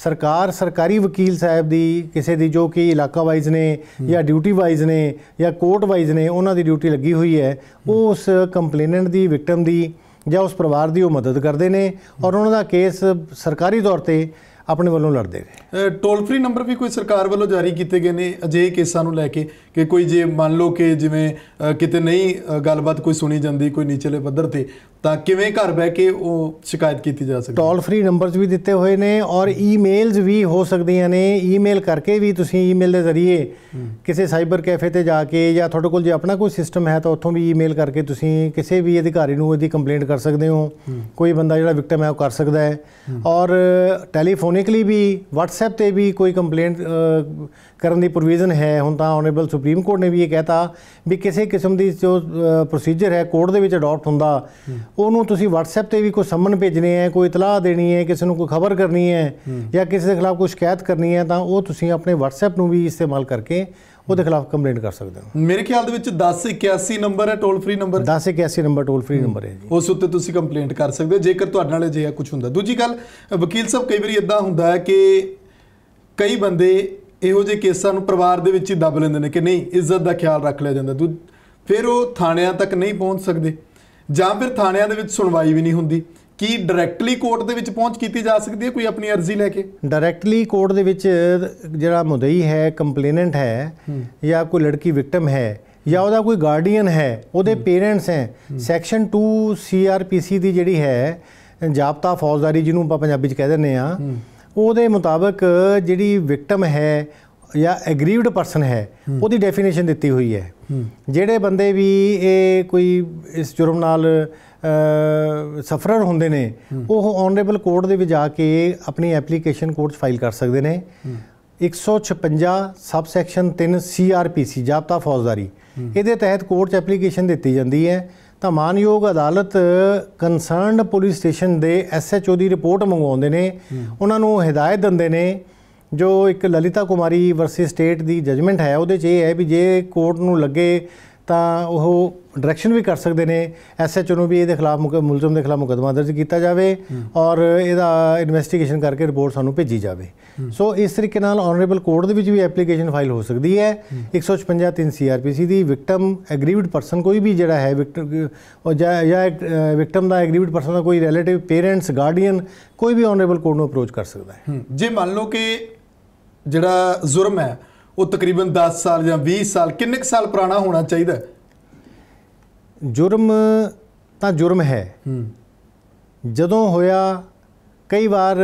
ਸਰਕਾਰ ਸਰਕਾਰੀ ਵਕੀਲ ਸਾਹਿਬ ਦੀ ਕਿਸੇ ਦੀ ਜੋ ਕਿ ਇਲਾਕਾ ਵਾਈਜ਼ ਨੇ ਜਾਂ ਡਿਊਟੀ ਵਾਈਜ਼ ਨੇ ਜਾਂ ਕੋਰਟ ਵਾਈਜ਼ ਨੇ ਉਹਨਾਂ ਦੀ ਡਿਊਟੀ ਲੱਗੀ ਹੋਈ ਹੈ ਉਸ ਕੰਪਲੇਨੈਂਟ ਦੀ ਵਿਕਟਮ ਦੀ ਜਾਂ ਉਸ ਪਰਿਵਾਰ ਦੀ ਉਹ ਮਦਦ ਕਰਦੇ ਨੇ ਔਰ ਉਹਨਾਂ ਦਾ ਕੇਸ ਸਰਕਾਰੀ ਤੌਰ ਤੇ ਆਪਣੇ ਵੱਲੋਂ ਲੜਦੇ ਨੇ ਟੋਲ ਫ੍ਰੀ ਨੰਬਰ ਵੀ ਕੋਈ ਸਰਕਾਰ ਵੱਲੋਂ ਜਾਰੀ ਕੀਤੇ ਗਏ ਨੇ ਅਜੇ ਕੇਸਾਂ ਨੂੰ ਲੈ ਕੇ ਕਿ ਕੋਈ ਜੇ ਮੰਨ ਲਓ ਕਿ ਜਿਵੇਂ ਕਿਤੇ ਨਹੀਂ ਗੱਲਬਾਤ ਕੋਈ ਸੁਣੀ ਜਾਂਦੀ ਕੋਈ ਨੀਚਲੇ ਪੱਧਰ ਤੇ ਤਾਂ ਕਿਵੇਂ ਘਰ ਬਹਿ ਕੇ ਉਹ ਸ਼ਿਕਾਇਤ ਕੀਤੀ ਜਾ ਸਕਦੀ ਟੋਲ ਫ੍ਰੀ ਨੰਬਰਸ ਵੀ ਦਿੱਤੇ ਹੋਏ ਨੇ ਔਰ ਈਮੇਲਸ ਵੀ ਹੋ ਸਕਦੀਆਂ ਨੇ ਈਮੇਲ ਕਰਕੇ ਵੀ ਤੁਸੀਂ ਈਮੇਲ ਦੇ ਜ਼ਰੀਏ ਕਿਸੇ ਸਾਈਬਰ ਕੈਫੇ ਤੇ ਜਾ ਕੇ ਜਾਂ ਤੁਹਾਡੇ ਕੋਲ ਜੇ ਆਪਣਾ ਕੋਈ ਸਿਸਟਮ ਹੈ ਤਾਂ ਉੱਥੋਂ ਵੀ ਈਮੇਲ ਕਰਕੇ ਤੁਸੀਂ ਕਿਸੇ ਵੀ ਅਧਿਕਾਰੀ ਨੂੰ ਇਹਦੀ ਕੰਪਲੇਂਟ ਕਰ ਸਕਦੇ ਹੋ ਕੋਈ ਬੰਦਾ ਜਿਹੜਾ ਵਿਕਟਮ ਹੈ ਉਹ ਕਰ ਸਕਦਾ ਹੈ ਔਰ ਟੈਲੀਫੋਨ ਇਲੈਕਟ੍ਰੋਨਿਕਲੀ ਵੀ WhatsApp ਤੇ ਵੀ ਕੋਈ ਕੰਪਲੇਂਟ ਕਰਨ ਦੀ ਪ੍ਰੋਵੀਜ਼ਨ ਹੈ ਹੁਣ ਤਾਂ ਆਨਰੇਬਲ ਸੁਪਰੀਮ ਕੋਰਟ ਨੇ ਵੀ ਇਹ ਕਹਿਤਾ ਵੀ ਕਿਸੇ ਕਿਸਮ ਦੀ ਜੋ ਪ੍ਰੋਸੀਜਰ ਹੈ ਕੋਰਟ ਦੇ ਵਿੱਚ ਅਡਾਪਟ ਹੁੰਦਾ ਉਹਨੂੰ ਤੁਸੀਂ WhatsApp ਤੇ ਵੀ ਕੋਈ ਸੰਮਨ ਭੇਜਣੇ ਹੈ ਕੋਈ ਇਤਲਾਹ ਦੇਣੀ ਹੈ ਕਿਸੇ ਨੂੰ ਕੋਈ ਖਬਰ ਕਰਨੀ ਹੈ ਜਾਂ ਕਿਸੇ ਦੇ ਖਿਲਾਫ ਕੋਈ ਸ਼ਿਕਾਇਤ ਕਰਨੀ ਹੈ ਤਾਂ ਉਹ ਤੁਸੀਂ ਆਪਣੇ WhatsApp ਨੂੰ ਵੀ ਇਸਤੇਮਾਲ ਕਰਕੇ ਉਹਦੇ ਖਿਲਾਫ ਕੰਪਲੇਂਟ ਕਰ ਸਕਦੇ ਹੋ ਮੇਰੇ ਖਿਆਲ ਦੇ ਵਿੱਚ 1081 ਨੰਬਰ ਹੈ toll free number 1081 number toll free number ਹੈ ਜੀ ਉਸ ਉੱਤੇ ਤੁਸੀਂ ਕੰਪਲੇਂਟ ਕਰ ਸਕਦੇ ਹੋ ਜੇਕਰ ਤੁਹਾਡੇ ਨਾਲ ਅਜਿਹਾ ਕੁਝ ਹੁੰਦਾ ਦੂਜੀ ਗੱਲ ਵਕੀਲ ਸਾਹਿਬ ਕਈ ਵਾਰੀ ਇਦਾਂ ਹੁੰਦਾ ਹੈ ਕਿ ਕਈ ਬੰਦੇ ਇਹੋ ਜਿਹੇ ਕੇਸਾਂ ਨੂੰ ਪਰਿਵਾਰ ਦੇ ਵਿੱਚ ਹੀ ਦੱਬ ਲੈਂਦੇ ਨੇ ਕਿ ਨਹੀਂ ਇੱਜ਼ਤ ਦਾ ਖਿਆਲ ਰੱਖ ਲਿਆ ਜਾਂਦਾ ਫਿਰ ਉਹ ਥਾਣਿਆਂ ਤੱਕ ਨਹੀਂ ਪਹੁੰਚ ਸਕਦੇ ਜਾਂ ਫਿਰ ਥਾਣਿਆਂ ਦੇ ਵਿੱਚ ਸੁਣਵਾਈ ਵੀ ਨਹੀਂ ਹੁੰਦੀ ਕੀ ਡਾਇਰੈਕਟਲੀ ਕੋਰਟ ਦੇ ਵਿੱਚ ਪਹੁੰਚ ਕੀਤੀ ਜਾ ਸਕਦੀ ਹੈ ਕੋਈ ਆਪਣੀ ਅਰਜ਼ੀ ਲੈ ਕੇ ਡਾਇਰੈਕਟਲੀ ਕੋਰਟ ਦੇ ਵਿੱਚ ਜਿਹੜਾ ਮੁਦਈ ਹੈ ਕੰਪਲੇਨੈਂਟ ਹੈ ਜਾਂ ਕੋਈ ਲੜਕੀ ਵਿਕਟਮ ਹੈ ਜਾਂ ਉਹਦਾ ਕੋਈ ਗਾਰਡੀਅਨ ਹੈ ਉਹਦੇ ਪੇਰੈਂਟਸ ਹੈ ਸੈਕਸ਼ਨ 2 ਸੀਆਰਪੀਸੀ ਦੀ ਜਿਹੜੀ ਹੈ ਜਾਬਤਾ ਫੌਜਦਾਰੀ ਜਿਹਨੂੰ ਆਪਾਂ ਪੰਜਾਬੀ ਚ ਕਹਿ ਦਿੰਨੇ ਆ ਉਹਦੇ ਮੁਤਾਬਕ ਜਿਹੜੀ ਵਿਕਟਮ ਹੈ ਜਾਂ ਐਗਰੀਵਡ ਪਰਸਨ ਹੈ ਉਹਦੀ ਡੈਫੀਨੇਸ਼ਨ ਦਿੱਤੀ ਹੋਈ ਹੈ ਜਿਹੜੇ ਬੰਦੇ ਵੀ ਇਹ ਕੋਈ ਇਸ ਜੁਰਮ ਨਾਲ ਸਫਰਰ ਹੁੰਦੇ ਨੇ ਉਹ ਆਨਰੇਬਲ ਕੋਰਟ ਦੇ ਵਿੱਚ ਜਾ ਕੇ ਆਪਣੀ ਐਪਲੀਕੇਸ਼ਨ ਕੋਰਟ 'ਚ ਫਾਈਲ ਕਰ ਸਕਦੇ ਨੇ 156 ਸਬਸੈਕਸ਼ਨ 3 ਸੀਆਰਪੀਸੀ ਜਾਬਤਾ ਫੌਜਦਾਰੀ ਇਹਦੇ ਤਹਿਤ ਕੋਰਟ 'ਚ ਐਪਲੀਕੇਸ਼ਨ ਦਿੱਤੀ ਜਾਂਦੀ ਹੈ ਤਾਂ ਮਾਨਯੋਗ ਅਦਾਲਤ ਕਨਸਰਨਡ ਪੁਲਿਸ ਸਟੇਸ਼ਨ ਦੇ ਐਸਐਚਓ ਦੀ ਰਿਪੋਰਟ ਮੰਗਵਾਉਂਦੇ ਨੇ ਉਹਨਾਂ ਨੂੰ ਹਦਾਇਤ ਦਿੰਦੇ ਨੇ ਜੋ ਇੱਕ ਲਲਿਤਾ ਕੁਮਾਰੀ ਵਰਸਸ ਸਟੇਟ ਦੀ ਜਜਮੈਂਟ ਹੈ ਉਹਦੇ 'ਚ ਇਹ ਹੈ ਵੀ ਜੇ ਕੋਰਟ ਨੂੰ ਲੱਗੇ ਤਾਂ ਉਹ ਡਾਇਰੈਕਸ਼ਨ ਵੀ ਕਰ ਸਕਦੇ ਨੇ ਐਸਐਚਓ ਨੂੰ ਵੀ ਇਹਦੇ ਖਿਲਾਫ ਮੁਲਜ਼ਮ ਦੇ ਖਿਲਾਫ ਮੁਕਦਮਾ ਦਰਜ ਕੀਤਾ ਜਾਵੇ ਔਰ ਇਹਦਾ ਇਨਵੈਸਟੀਗੇਸ਼ਨ ਕਰਕੇ ਰਿਪੋਰਟ ਸਾਨੂੰ ਭੇਜੀ ਜਾਵੇ ਸੋ ਇਸ ਤਰੀਕੇ ਨਾਲ ਆਨਰੇਬਲ ਕੋਰਟ ਦੇ ਵਿੱਚ ਵੀ ਐਪਲੀਕੇਸ਼ਨ ਫਾਈਲ ਹੋ ਸਕਦੀ ਹੈ 156 3 ਸੀਆਰਪੀਸੀ ਦੀ ਵਿਕਟਮ ਐਗਰੀਵਡ ਪਰਸਨ ਕੋਈ ਵੀ ਜਿਹੜਾ ਹੈ ਵਿਕਟਮ ਜਾਂ ਵਿਕਟਮ ਦਾ ਐਗਰੀਵਡ ਪਰਸਨ ਦਾ ਕੋਈ ਰਿਲੇਟਿਵ ਪੇਰੈਂਟਸ ਗਾਰਡੀਅਨ ਕੋਈ ਵੀ ਆਨਰੇਬਲ ਕੋਰਟ ਨੂੰ ਅਪਰੋਚ ਕਰ ਸਕਦਾ ਹੈ ਜੇ ਮੰਨ ਲਓ ਕਿ ਜਿਹੜਾ ਜ਼ੁਰਮ ਹੈ ਉਹ ਤਕਰੀਬਨ 10 ਸਾਲ ਜਾਂ 20 ਸਾਲ ਕਿੰਨੇ ਸਾਲ ਪੁਰਾਣਾ ਹੋਣਾ ਚਾਹੀਦਾ ਜੁਰਮ ਤਾਂ ਜੁਰਮ ਹੈ ਜਦੋਂ ਹੋਇਆ ਕਈ ਵਾਰ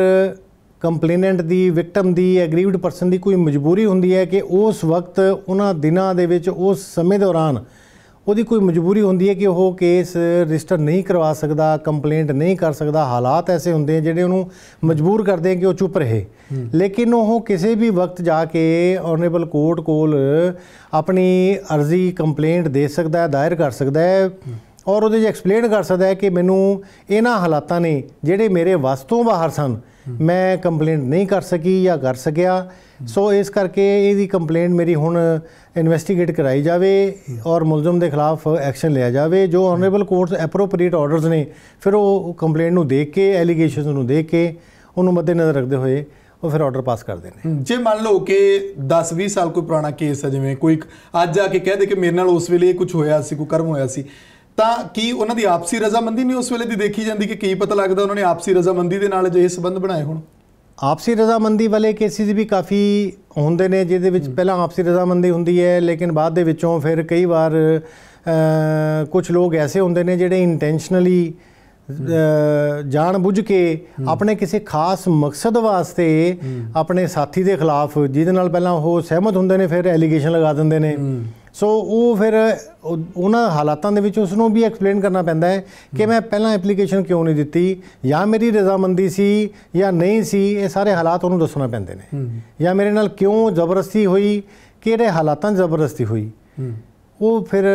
ਕੰਪਲੇਨੈਂਟ ਦੀ ਵਿਕਟਮ ਦੀ ਐਗਰੀਵਡ ਪਰਸਨ ਦੀ ਕੋਈ ਮਜਬੂਰੀ ਹੁੰਦੀ ਹੈ ਕਿ ਉਸ ਵਕਤ ਉਹਨਾਂ ਦਿਨਾਂ ਦੇ ਵਿੱਚ ਉਸ ਸਮੇਂ ਦੌਰਾਨ ਉਹਦੀ ਕੋਈ ਮਜਬੂਰੀ ਹੁੰਦੀ ਹੈ ਕਿ ਉਹ ਕੇਸ ਰਜਿਸਟਰ ਨਹੀਂ ਕਰਵਾ ਸਕਦਾ ਕੰਪਲੇਂਟ ਨਹੀਂ ਕਰ ਸਕਦਾ ਹਾਲਾਤ ਐਸੇ ਹੁੰਦੇ ਆ ਜਿਹੜੇ ਉਹਨੂੰ ਮਜਬੂਰ ਕਰਦੇ ਆ ਕਿ ਉਹ ਚੁੱਪ ਰਹੇ ਲੇਕਿਨ ਉਹ ਕਿਸੇ ਵੀ ਵਕਤ ਜਾ ਕੇ ਆਨਰੇਬਲ ਕੋਰਟ ਕੋਲ ਆਪਣੀ ਅਰਜ਼ੀ ਕੰਪਲੇਂਟ ਦੇ ਸਕਦਾ ਹੈ ਦਾਇਰ ਕਰ ਸਕਦਾ ਹੈ ਔਰ ਉਹਦੇ ਜੇ ਐਕਸਪਲੇਨ ਕਰ ਸਕਦਾ ਹੈ ਕਿ ਮੈਨੂੰ ਇਹਨਾਂ ਹਾਲਾਤਾਂ ਨੇ ਜਿਹੜੇ ਮੇਰੇ ਵਸਤੋਂ ਬਾਹਰ ਸਨ ਮੈਂ ਕੰਪਲੇਂਟ ਨਹੀਂ ਕਰ ਸਕੀ ਜਾਂ ਕਰ ਸਕਿਆ ਸੋ ਇਸ ਕਰਕੇ ਇਹਦੀ ਕੰਪਲੇਂਟ ਮੇਰੀ ਹੁਣ ਇਨਵੈਸਟੀਗੇਟ ਕਰਾਈ ਜਾਵੇ ਔਰ ਮੁਲਜ਼ਮ ਦੇ ਖਿਲਾਫ ਐਕਸ਼ਨ ਲਿਆ ਜਾਵੇ ਜੋ ਆਨਰੇਬਲ ਕੋਰਟਸ ਐਪਰੋਪਰੀਏਟ ਆਰਡਰਸ ਨੇ ਫਿਰ ਉਹ ਕੰਪਲੇਂਟ ਨੂੰ ਦੇਖ ਕੇ ਐਲੀਗੇਸ਼ਨਸ ਨੂੰ ਦੇਖ ਕੇ ਉਹਨੂੰ ਮੱਦੇਨਜ਼ਰ ਰੱਖਦੇ ਹੋਏ ਉਹ ਫਿਰ ਆਰਡਰ ਪਾਸ ਕਰਦੇ ਨੇ ਜੇ ਮੰਨ ਲਓ ਕਿ 10-20 ਸਾਲ ਕੋਈ ਪੁਰਾਣਾ ਕੇਸ ਹੈ ਜਿਵੇਂ ਕੋਈ ਅੱਜ ਆ ਕੇ ਕਹਿ ਦੇ ਕਿ ਮੇਰੇ ਨਾਲ ਉਸ ਵੇਲੇ ਕੁਝ ਹੋਇਆ ਸੀ ਕੋਈ ਕਰਮ ਹੋਇਆ ਸੀ ਤਾਂ ਕੀ ਉਹਨਾਂ ਦੀ ਆਪਸੀ ਰਜ਼ਾਮੰਦੀ ਨਹੀਂ ਉਸ ਵੇਲੇ ਦੀ ਦੇਖੀ ਜਾਂਦੀ ਕਿ ਕੀ ਪਤਾ ਲੱਗਦਾ ਉਹਨਾਂ ਨੇ ਆਪਸੀ ਰਜ਼ਾਮੰਦੀ ਦੇ ਨਾਲ ਜਿਹੇ ਸਬੰਧ ਬਣਾਏ ਹੋਣ ਆਪਸੀ ਰਜ਼ਾਮੰਦੀ ਵਾਲੇ ਕੇਸਿਸ ਵੀ ਕਾਫੀ ਹੁੰਦੇ ਨੇ ਜਿਹਦੇ ਵਿੱਚ ਪਹਿਲਾਂ ਆਪਸੀ ਰਜ਼ਾਮੰਦੀ ਹੁੰਦੀ ਹੈ ਲੇਕਿਨ ਬਾਅਦ ਦੇ ਵਿੱਚੋਂ ਫਿਰ ਕਈ ਵਾਰ ਕੁਝ ਲੋਕ ਐਸੇ ਹੁੰਦੇ ਨੇ ਜਿਹੜੇ ਇੰਟੈਂਸ਼ਨਲੀ ਜਾਣ ਬੁੱਝ ਕੇ ਆਪਣੇ ਕਿਸੇ ਖਾਸ ਮਕਸਦ ਵਾਸਤੇ ਆਪਣੇ ਸਾਥੀ ਦੇ ਖਿਲਾਫ ਜਿਹਦੇ ਨਾਲ ਪਹਿਲਾਂ ਉਹ ਸਹਿਮਤ ਹੁੰਦੇ ਨੇ ਫਿਰ ਐਲੀਗੇਸ਼ਨ ਲਗਾ ਦਿੰਦੇ ਨੇ ਸੋ ਉਹ ਫਿਰ ਉਹਨਾਂ ਹਾਲਾਤਾਂ ਦੇ ਵਿੱਚ ਉਸ ਨੂੰ ਵੀ ਐਕਸਪਲੇਨ ਕਰਨਾ ਪੈਂਦਾ ਹੈ ਕਿ ਮੈਂ ਪਹਿਲਾਂ ਐਪਲੀਕੇਸ਼ਨ ਕਿਉਂ ਨਹੀਂ ਦਿੱਤੀ ਜਾਂ ਮੇਰੀ ਰਜ਼ਾਮੰਦੀ ਸੀ ਜਾਂ ਨਹੀਂ ਸੀ ਇਹ ਸਾਰੇ ਹਾਲਾਤ ਉਹਨੂੰ ਦੱਸਣਾ ਪੈਂਦੇ ਨੇ ਜਾਂ ਮੇਰੇ ਨਾਲ ਕਿਉਂ ਜ਼ਬਰਦਸਤੀ ਹੋਈ ਕਿਹੜੇ ਹਾਲਾਤਾਂ ਜ਼ਬਰਦਸਤੀ ਹੋਈ ਉਹ ਫਿਰ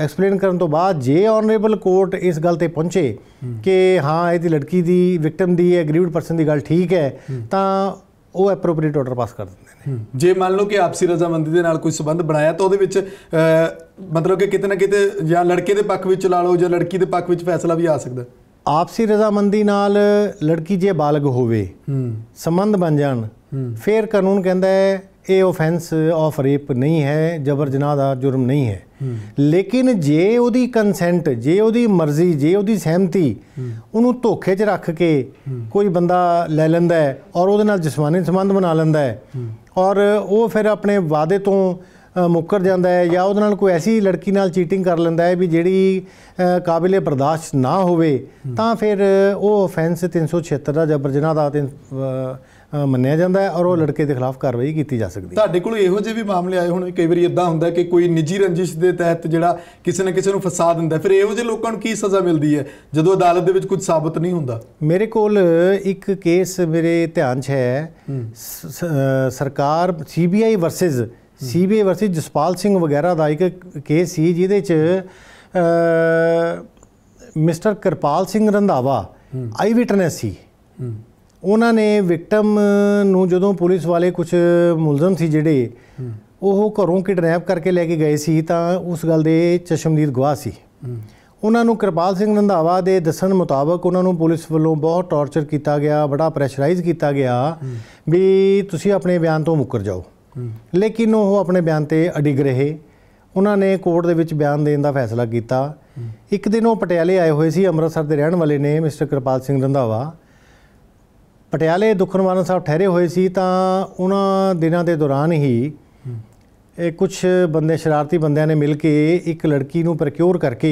ਐਕਸਪਲੇਨ ਕਰਨ ਤੋਂ ਬਾਅਦ ਜੇ ਆਨਰੇਬਲ ਕੋਰਟ ਇਸ ਗੱਲ ਤੇ ਪਹੁੰਚੇ ਕਿ ਹਾਂ ਇਹਦੀ ਲੜਕੀ ਦੀ ਵਿਕਟਮ ਦੀ ਐਗਰੀਵਡ ਪਰਸਨ ਦੀ ਗੱਲ ਠੀਕ ਹੈ ਤਾਂ ਉਹ ਐਪਰੋਪਰੀਏਟ ਆਰਡਰ ਪਾਸ ਕਰ ਦਿੰਦੇ ਜੇ ਮੰਨ ਲਓ ਕਿ ਆਪਸੀ ਰਜ਼ਾਮੰਦੀ ਦੇ ਨਾਲ ਕੋਈ ਸਬੰਧ ਬਣਾਇਆ ਤਾਂ ਉਹਦੇ ਵਿੱਚ ਮਤਲਬ ਕਿ ਕਿਤੇ ਨਾ ਕਿਤੇ ਜਾਂ ਲੜਕੇ ਦੇ ਪੱਖ ਵਿੱਚ ਲਾ ਲਓ ਜਾਂ ਲੜਕੀ ਦੇ ਪੱਖ ਵਿੱਚ ਫੈਸਲਾ ਵੀ ਆ ਸਕਦਾ ਆਪਸੀ ਰਜ਼ਾਮੰਦੀ ਨਾਲ ਲੜਕੀ ਜੇ ਬਾਲਗ ਹੋਵੇ ਸੰਬੰਧ ਬਣ ਜਾਣ ਫਿਰ ਕਾਨੂੰਨ ਕਹਿੰਦਾ ਹੈ ਇਹ ਆਫੈਂਸ ਆਫ ਰੇਪ ਨਹੀਂ ਹੈ ਜਬਰ ਜਨਾਹ ਦਾ ਜੁਰਮ ਨਹੀਂ ਹੈ ਲੇਕਿਨ ਜੇ ਉਹਦੀ ਕੰਸੈਂਟ ਜੇ ਉਹਦੀ ਮਰਜ਼ੀ ਜੇ ਉਹਦੀ ਸਹਿਮਤੀ ਉਹਨੂੰ ਧੋਖੇ 'ਚ ਰੱਖ ਕੇ ਕੋਈ ਬੰਦਾ ਲੈ ਲੈਂਦਾ ਹੈ ਔਰ ਉਹਦੇ ਨਾਲ ਜਿਸਮਾਨੀ ਸੰਬੰਧ ਬਣਾ ਲੈਂਦਾ ਹੈ ਔਰ ਉਹ ਫਿਰ ਆਪਣੇ ਵਾਅਦੇ ਤੋਂ ਮੁੱਕਰ ਜਾਂਦਾ ਹੈ ਜਾਂ ਉਹਦੇ ਨਾਲ ਕੋਈ ਐਸੀ ਲੜਕੀ ਨਾਲ ਚੀਟਿੰਗ ਕਰ ਲੈਂਦਾ ਹੈ ਵੀ ਜਿਹੜੀ ਕਾਬਿਲੇ ਬਰਦਾਸ਼ਤ ਨਾ ਹੋਵੇ ਤਾਂ ਫਿਰ ਉਹ ਆਫੈਂਸ 376 ਦਾ ਜਬਰ ਜਨਾਹ ਦਾ ਮੰਨਿਆ ਜਾਂਦਾ ਹੈ ਔਰ ਉਹ ਲੜਕੇ ਦੇ ਖਿਲਾਫ ਕਾਰਵਾਈ ਕੀਤੀ ਜਾ ਸਕਦੀ ਹੈ ਤੁਹਾਡੇ ਕੋਲ ਇਹੋ ਜਿਹੇ ਵੀ ਮਾਮਲੇ ਆਏ ਹੁਣ ਕਈ ਵਾਰੀ ਇਦਾਂ ਹੁੰਦਾ ਕਿ ਕੋਈ ਨਿੱਜੀ ਰੰਜਿਸ਼ ਦੇ ਤਹਿਤ ਜਿਹੜਾ ਕਿਸੇ ਨਾ ਕਿਸੇ ਨੂੰ ਫਸਾ ਦਿੰਦਾ ਫਿਰ ਇਹੋ ਜਿਹੇ ਲੋਕਾਂ ਨੂੰ ਕੀ ਸਜ਼ਾ ਮਿਲਦੀ ਹੈ ਜਦੋਂ ਅਦਾਲਤ ਦੇ ਵਿੱਚ ਕੁਝ ਸਾਬਤ ਨਹੀਂ ਹੁੰਦਾ ਮੇਰੇ ਕੋਲ ਇੱਕ ਕੇਸ ਮੇਰੇ ਧਿਆਨ 'ਚ ਹੈ ਸਰਕਾਰ CBI versus CBI versus Jaspal Singh ਵਗੈਰਾ ਦਾ ਇੱਕ ਕੇਸ ਸੀ ਜਿਹਦੇ 'ਚ mister Kirpal Singh Randhawa eye witness ਸੀ ਉਹਨਾਂ ਨੇ ਵਿਕਟਮ ਨੂੰ ਜਦੋਂ ਪੁਲਿਸ ਵਾਲੇ ਕੁਝ ਮੁਲਜ਼ਮ ਸੀ ਜਿਹੜੇ ਉਹ ਘਰੋਂ ਕਿਡਨੈਪ ਕਰਕੇ ਲੈ ਕੇ ਗਏ ਸੀ ਤਾਂ ਉਸ ਗੱਲ ਦੇ ਚਸ਼ਮਦੀਦ ਗਵਾਹ ਸੀ ਉਹਨਾਂ ਨੂੰ ਕਿਰਪਾਲ ਸਿੰਘ ਰੰਧਾਵਾ ਦੇ ਦੱਸਣ ਮੁਤਾਬਕ ਉਹਨਾਂ ਨੂੰ ਪੁਲਿਸ ਵੱਲੋਂ ਬਹੁਤ ਟੌਰਚਰ ਕੀਤਾ ਗਿਆ ਬੜਾ ਪ੍ਰੈਸ਼ਰਾਈਜ਼ ਕੀਤਾ ਗਿਆ ਵੀ ਤੁਸੀਂ ਆਪਣੇ ਬਿਆਨ ਤੋਂ ਮੁੱਕਰ ਜਾਓ ਲੇਕਿਨ ਉਹ ਆਪਣੇ ਬਿਆਨ ਤੇ ਅਡਿਗ ਰਹੇ ਉਹਨਾਂ ਨੇ ਕੋਰਟ ਦੇ ਵਿੱਚ ਬਿਆਨ ਦੇਣ ਦਾ ਫੈਸਲਾ ਕੀਤਾ ਇੱਕ ਦਿਨ ਉਹ ਪਟਿਆਲੇ ਆਏ ਹੋਏ ਸੀ ਅੰਮ੍ਰਿਤਸਰ ਦੇ ਰਹਿਣ ਵਾਲੇ ਨੇ ਮਿਸਟਰ ਕਿਰਪਾਲ ਸਿੰਘ ਰੰਧਾਵਾ ਪਟਿਆਲੇ ਦੁਖਨਿਵਾਰਨ ਸਾਹਿਬ ਠਹਿਰੇ ਹੋਏ ਸੀ ਤਾਂ ਉਹਨਾਂ ਦਿਨਾਂ ਦੇ ਦੌਰਾਨ ਹੀ ਇਹ ਕੁਝ ਬੰਦੇ ਸ਼ਰਾਰਤੀ ਬੰਦਿਆਂ ਨੇ ਮਿਲ ਕੇ ਇੱਕ ਲੜਕੀ ਨੂੰ ਪ੍ਰਕਿਊਰ ਕਰਕੇ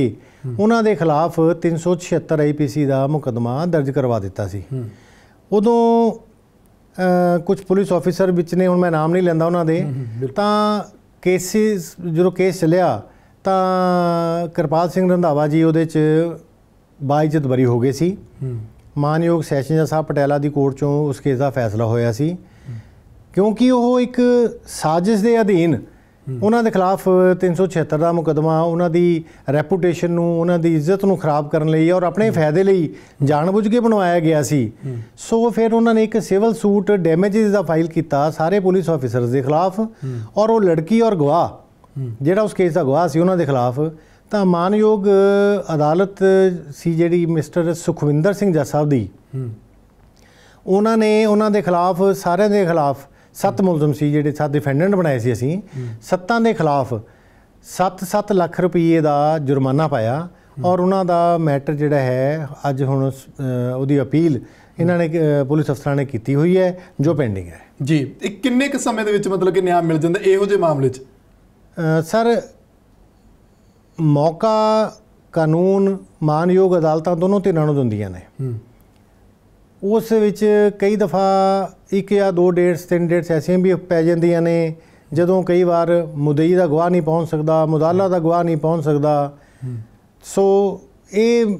ਉਹਨਾਂ ਦੇ ਖਿਲਾਫ 376 ਆਈਪੀਸੀ ਦਾ ਮੁਕਦਮਾ ਦਰਜ ਕਰਵਾ ਦਿੱਤਾ ਸੀ ਉਦੋਂ ਕੁਝ ਪੁਲਿਸ ਆਫੀਸਰ ਵਿੱਚ ਨੇ ਹੁਣ ਮੈਂ ਨਾਮ ਨਹੀਂ ਲੈਂਦਾ ਉਹਨਾਂ ਦੇ ਤਾਂ ਕੇਸਿਸ ਜਦੋਂ ਕੇਸ ਚੱਲਿਆ ਤਾਂ ਕਿਰਪਾਲ ਸਿੰਘ ਰੰਧਾਵਾ ਜੀ ਉਹਦੇ 'ਚ ਬਾਇਜ਼ਤ ਬਰੀ ਹੋ ਗਏ ਸੀ ਮਾਨਯੋਗ ਸੈਸ਼ਨ ਜੱਜ ਸਾਹਿਬ ਪਟਿਆਲਾ ਦੀ ਕੋਰਟ 'ਚੋਂ ਉਸ ਕੇਸ ਦਾ ਫੈਸਲਾ ਹੋਇਆ ਸੀ ਕਿਉਂਕਿ ਉਹ ਇੱਕ ਸਾਜ਼ਿਸ਼ ਦੇ ਅਧੀਨ ਉਹਨਾਂ ਦੇ ਖਿਲਾਫ 376 ਦਾ ਮੁਕਦਮਾ ਉਹਨਾਂ ਦੀ ਰੈਪਿਊਟੇਸ਼ਨ ਨੂੰ ਉਹਨਾਂ ਦੀ ਇੱਜ਼ਤ ਨੂੰ ਖਰਾਬ ਕਰਨ ਲਈ ਔਰ ਆਪਣੇ ਫਾਇਦੇ ਲਈ ਜਾਣਬੁੱਝ ਕੇ ਬਣਵਾਇਆ ਗਿਆ ਸੀ ਸੋ ਫਿਰ ਉਹਨਾਂ ਨੇ ਇੱਕ ਸਿਵਲ ਸੂਟ ਡੈਮੇਜਸ ਦਾ ਫਾਈਲ ਕੀਤਾ ਸਾਰੇ ਪੁਲਿਸ ਆਫੀਸਰਸ ਦੇ ਖਿਲਾਫ ਔਰ ਉਹ ਲੜਕੀ ਔਰ ਗਵਾਹ ਜਿਹੜਾ ਉਸ ਕੇਸ ਦਾ ਗਵਾਹ ਸੀ ਉਹਨਾਂ ਦੇ ਖਿਲਾਫ ਤਾਂ ਮਾਨਯੋਗ ਅਦਾਲਤ ਸੀ ਜਿਹੜੀ ਮਿਸਟਰ ਸੁਖਵਿੰਦਰ ਸਿੰਘ ਜੱਸਾ ਸਾਹਿਬ ਦੀ ਉਹਨਾਂ ਨੇ ਉਹਨਾਂ ਦੇ ਖਿਲਾਫ ਸਾਰਿਆਂ ਦੇ ਖਿਲਾਫ ਸੱਤ ਮੁਲਜ਼ਮ ਸੀ ਜਿਹੜੇ ਸੱਤ ਡਿਫੈਂਡੈਂਟ ਬਣਾਏ ਸੀ ਅਸੀਂ ਸੱਤਾਂ ਦੇ ਖਿਲਾਫ 7-7 ਲੱਖ ਰੁਪਏ ਦਾ ਜੁਰਮਾਨਾ ਪਾਇਆ ਔਰ ਉਹਨਾਂ ਦਾ ਮੈਟਰ ਜਿਹੜਾ ਹੈ ਅੱਜ ਹੁਣ ਉਹਦੀ ਅਪੀਲ ਇਹਨਾਂ ਨੇ ਪੁਲਿਸ ਅਫਸਰਾਂ ਨੇ ਕੀਤੀ ਹੋਈ ਹੈ ਜੋ ਪੈਂਡਿੰਗ ਹੈ ਜੀ ਇਹ ਕਿੰਨੇ ਕੁ ਸਮੇਂ ਦੇ ਵਿੱਚ ਮਤਲਬ ਕਿ ਨਿਆਂ ਮਿਲ ਜਾਂਦਾ ਇਹੋ ਜਿਹੇ ਮਾਮਲੇ 'ਚ ਸਰ ਮੌਕਾ ਕਾਨੂੰਨ ਮਾਨਯੋਗ ਅਦਾਲਤਾਂ ਦੋਨੋਂ ਤੇ ਨੂੰ ਦੁੰਦੀਆਂ ਨੇ ਉਸ ਵਿੱਚ ਕਈ ਦਫਾ ਇੱਕ ਜਾਂ ਦੋ ਡੇਟਸ ਤਿੰਨ ਡੇਟਸ ਐਸੀਆਂ ਵੀ ਪੈ ਜਾਂਦੀਆਂ ਨੇ ਜਦੋਂ ਕਈ ਵਾਰ ਮੁਦਈ ਦਾ ਗਵਾਹ ਨਹੀਂ ਪਹੁੰਚ ਸਕਦਾ ਮੁਦਾਲਾ ਦਾ ਗਵਾਹ ਨਹੀਂ ਪਹੁੰਚ ਸਕਦਾ ਸੋ ਇਹ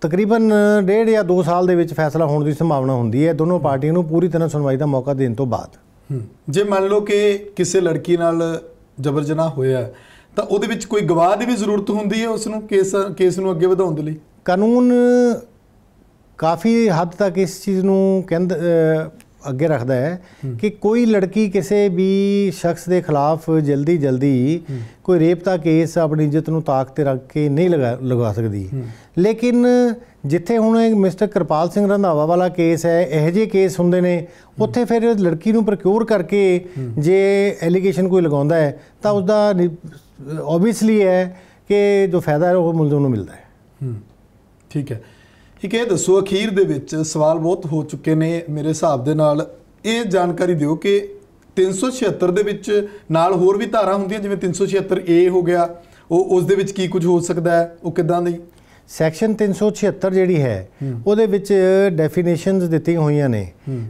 ਤਕਰੀਬਨ ਡੇਢ ਜਾਂ 2 ਸਾਲ ਦੇ ਵਿੱਚ ਫੈਸਲਾ ਹੋਣ ਦੀ ਸੰਭਾਵਨਾ ਹੁੰਦੀ ਹੈ ਦੋਨੋਂ ਪਾਰਟੀਆਂ ਨੂੰ ਪੂਰੀ ਤਰ੍ਹਾਂ ਸੁਣਵਾਈ ਦਾ ਮੌਕਾ ਦੇਣ ਤੋਂ ਬਾਅਦ ਜੇ ਮੰਨ ਲਓ ਕਿ ਕਿਸੇ ਲੜਕੀ ਨਾਲ ਜਬਰ ਜਨਾਹ ਹੋਇਆ ਤਾਂ ਉਹਦੇ ਵਿੱਚ ਕੋਈ ਗਵਾਹ ਦੀ ਵੀ ਜ਼ਰੂਰਤ ਹੁੰਦੀ ਹੈ ਉਸ ਨੂੰ ਕੇਸ ਕੇਸ ਨੂੰ ਅੱਗੇ ਵਧਾਉਣ ਦੇ ਲਈ ਕਾਨੂੰਨ ਕਾਫੀ ਹੱਦ ਤੱਕ ਇਸ ਚੀਜ਼ ਨੂੰ ਕਹਿੰਦ ਅੱਗੇ ਰੱਖਦਾ ਹੈ ਕਿ ਕੋਈ ਲੜਕੀ ਕਿਸੇ ਵੀ ਸ਼ਖਸ ਦੇ ਖਿਲਾਫ ਜਲਦੀ ਜਲਦੀ ਕੋਈ ਰੇਪ ਦਾ ਕੇਸ ਆਪਣੀ ਇੱਜ਼ਤ ਨੂੰ ਤਾਕ ਤੇ ਰੱਖ ਕੇ ਨਹੀਂ ਲਗਾ ਲਗਾ ਸਕਦੀ ਲੇਕਿਨ ਜਿੱਥੇ ਹੁਣ ਇਹ ਮਿਸਟਰ ਕਿਰਪਾਲ ਸਿੰਘ ਰੰਧਾਵਾ ਵਾਲਾ ਕੇਸ ਹੈ ਇਹ ਜੇ ਕੇਸ ਹੁੰਦੇ ਨੇ ਉੱਥੇ ਫਿਰ ਲੜਕੀ ਨੂੰ ਪ੍ਰੋਕਿਊਰ ਕਰਕੇ ਜੇ ਐਲੀਗੇਸ਼ਨ ਕੋਈ ਲਗਾਉਂਦਾ ਹੈ ਤਾਂ ਉਸ ਦਾ ਆਬਵੀਅਸਲੀ ਹੈ ਕਿ ਜੋ ਫਾਇਦਾ ਹੈ ਉਹ ਮੁਲਜ਼ਮ ਨੂੰ ਮਿਲਦਾ ਹੈ ਠੀਕ ਹੈ ਠੀਕ ਹੈ ਦੱਸੋ ਅਖੀਰ ਦੇ ਵਿੱਚ ਸਵਾਲ ਬਹੁਤ ਹੋ ਚੁੱਕੇ ਨੇ ਮੇਰੇ ਹਿਸਾਬ ਦੇ ਨਾਲ ਇਹ ਜਾਣਕਾਰੀ ਦਿਓ ਕਿ 376 ਦੇ ਵਿੱਚ ਨਾਲ ਹੋਰ ਵੀ ਧਾਰਾ ਹੁੰਦੀਆਂ ਜਿਵੇਂ 376A ਹੋ ਗਿਆ ਉਹ ਉਸ ਦੇ ਵਿੱਚ ਕੀ ਕੁਝ ਹੋ ਸਕਦਾ ਹੈ ਉਹ ਕਿਦਾਂ ਦੀ ਸੈਕਸ਼ਨ 376 ਜਿਹੜੀ ਹੈ ਉਹਦੇ ਵਿੱਚ ਡੈਫੀਨੇਸ਼ਨਸ ਦਿੱਤੀਆਂ ਹੋਈਆਂ ਨੇ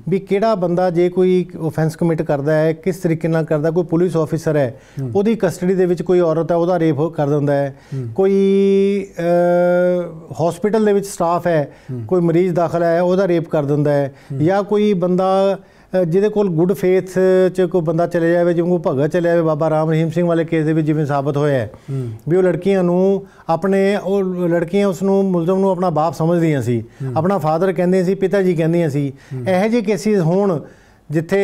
ਵੀ ਕਿਹੜਾ ਬੰਦਾ ਜੇ ਕੋਈ ਆਫੈਂਸ ਕਮਿਟ ਕਰਦਾ ਹੈ ਕਿਸ ਤਰੀਕੇ ਨਾਲ ਕਰਦਾ ਕੋਈ ਪੁਲਿਸ ਆਫੀਸਰ ਹੈ ਉਹਦੀ ਕਸਟਡੀ ਦੇ ਵਿੱਚ ਕੋਈ ਔਰਤ ਹੈ ਉਹਦਾ ਰੇਪ ਕਰ ਦਿੰਦਾ ਹੈ ਕੋਈ ਹਸਪੀਟਲ ਦੇ ਵਿੱਚ ਸਟਾਫ ਹੈ ਕੋਈ ਮਰੀਜ਼ ਦਾਖਲ ਹੈ ਉਹਦਾ ਰੇਪ ਕਰ ਦਿੰਦਾ ਹੈ ਜਾਂ ਕੋਈ ਬੰਦਾ ਜਿਹਦੇ ਕੋਲ ਗੁੱਡ ਫੇਥ ਚ ਕੋਈ ਬੰਦਾ ਚਲੇ ਜਾਵੇ ਜਿਵੇਂ ਕੋ ਭਗਤ ਚਲੇ ਜਾਵੇ ਬਾਬਾ ਰਾਮ ਰਹੀਮ ਸਿੰਘ ਵਾਲੇ ਕੇਸ ਦੇ ਵਿੱਚ ਜਿਵੇਂ ਸਾਬਤ ਹੋਇਆ ਹੈ ਵੀ ਉਹ ਲੜਕੀਆਂ ਨੂੰ ਆਪਣੇ ਉਹ ਲੜਕੀਆਂ ਉਸ ਨੂੰ ਮੁਲਜ਼ਮ ਨੂੰ ਆਪਣਾ ਬਾਪ ਸਮਝਦੀਆਂ ਸੀ ਆਪਣਾ ਫਾਦਰ ਕਹਿੰਦੇ ਸੀ ਪਿਤਾ ਜੀ ਕਹਿੰਦੀਆਂ ਸੀ ਇਹੋ ਜਿਹੇ ਕੇਸਿਸ ਹੋਣ ਜਿੱਥੇ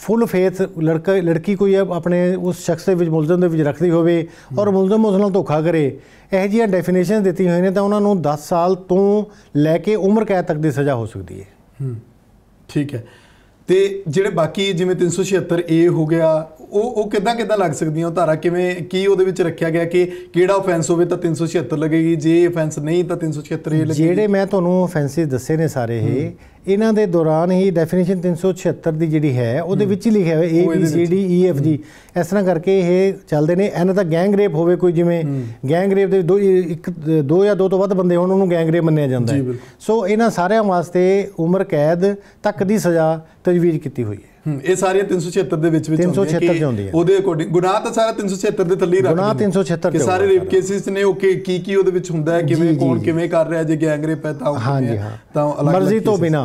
ਫੁੱਲ ਫੇਥ ਲੜਕਾ ਲੜਕੀ ਕੋਈ ਆਪਣੇ ਉਸ ਸ਼ਖਸ ਦੇ ਵਿੱਚ ਮੁਲਜ਼ਮ ਦੇ ਵਿੱਚ ਰੱਖਦੀ ਹੋਵੇ ਔਰ ਮੁਲਜ਼ਮ ਉਸ ਨਾਲ ਧੋਖਾ ਕਰੇ ਇਹ ਜਿਹੀਆਂ ਡੈਫੀਨੇਸ਼ਨ ਦਿੱਤੀ ਹੋਈ ਨੇ ਤਾਂ ਉਹਨਾਂ ਨੂੰ 10 ਸਾਲ ਤੋਂ ਲੈ ਕੇ ਉਮਰ ਕੈਦ ਤੱਕ ਦੀ ਸਜ਼ਾ ਹੋ ਸਕਦੀ ਹੈ ਠੀਕ ਹੈ ਤੇ ਜਿਹੜੇ ਬਾਕੀ ਜਿਵੇਂ 376 ਏ ਹੋ ਗਿਆ ਉਹ ਉਹ ਕਿਦਾਂ ਕਿਦਾਂ ਲੱਗ ਸਕਦੀਆਂ ਉਹ ਧਾਰਾ ਕਿਵੇਂ ਕੀ ਉਹਦੇ ਵਿੱਚ ਰੱਖਿਆ ਗਿਆ ਕਿ ਕਿਹੜਾ ਆਫੈਂਸ ਹੋਵੇ ਤਾਂ 376 ਲੱਗੇਗੀ ਜੇ ਆਫੈਂਸ ਨਹੀਂ ਤਾਂ 376 ਏ ਲੱਗੇਗੀ ਜਿਹੜੇ ਮੈਂ ਤੁਹਾਨੂੰ ਆਫੈਂਸਿਸ ਦੱਸੇ ਨੇ ਸਾਰੇ ਇਹ ਇਹਨਾਂ ਦੇ ਦੌਰਾਨ ਹੀ ਡੈਫੀਨੇਸ਼ਨ 376 ਦੀ ਜਿਹੜੀ ਹੈ ਉਹਦੇ ਵਿੱਚ ਹੀ ਲਿਖਿਆ ਹੋਇਆ A B C D E F G ਇਸ ਤਰ੍ਹਾਂ ਕਰਕੇ ਇਹ ਚੱਲਦੇ ਨੇ ਇਹਨਾਂ ਦਾ ਗੈਂਗ ਰੇਪ ਹੋਵੇ ਕੋਈ ਜਿਵੇਂ ਗੈਂਗ ਰੇਪ ਦੇ ਦੋ ਇੱਕ ਦੋ ਜਾਂ ਦੋ ਤੋਂ ਵੱਧ ਬੰਦੇ ਹੋਣ ਉਹਨੂੰ ਗੈਂਗ ਰੇਪ ਮੰਨਿਆ ਜਾਂਦਾ ਹੈ ਸੋ ਇਹਨਾਂ ਸਾਰਿਆਂ ਵਾਸਤੇ ਉਮਰ ਕੈਦ ਤੱਕ ਦੀ ਸਜ਼ਾ ਤਜਵੀਜ਼ ਕੀਤੀ ਹੋਈ ਹੈ ਇਹ ਸਾਰੀਆਂ 376 ਦੇ ਵਿੱਚ ਵਿੱਚ ਹੁੰਦੀਆਂ 376 ਚ ਹੁੰਦੀਆਂ ਉਹਦੇ ਅਕੋਰਡਿੰਗ ਗੁਨਾਹ ਤਾਂ ਸਾਰਾ 376 ਦੇ ਥੱਲੇ ਹੀ ਰੱਖਦੇ ਗੁਨਾਹ 376 ਕਿ ਸਾਰੇ ਰੇਪ ਕੇਸਿਸ ਨੇ ਉਹ ਕੀ ਕੀ ਉਹਦੇ ਵਿੱਚ ਹੁੰਦਾ ਹੈ ਕਿਵੇਂ ਕੌਣ ਕਿਵੇਂ ਕਰ ਰਿਹਾ ਜੇ ਗੈਂਗ ਰੇਪ ਹੈ ਤਾਂ ਤਾਂ ਅਲੱਗ ਮਰਜ਼ੀ ਤੋਂ ਬਿਨਾ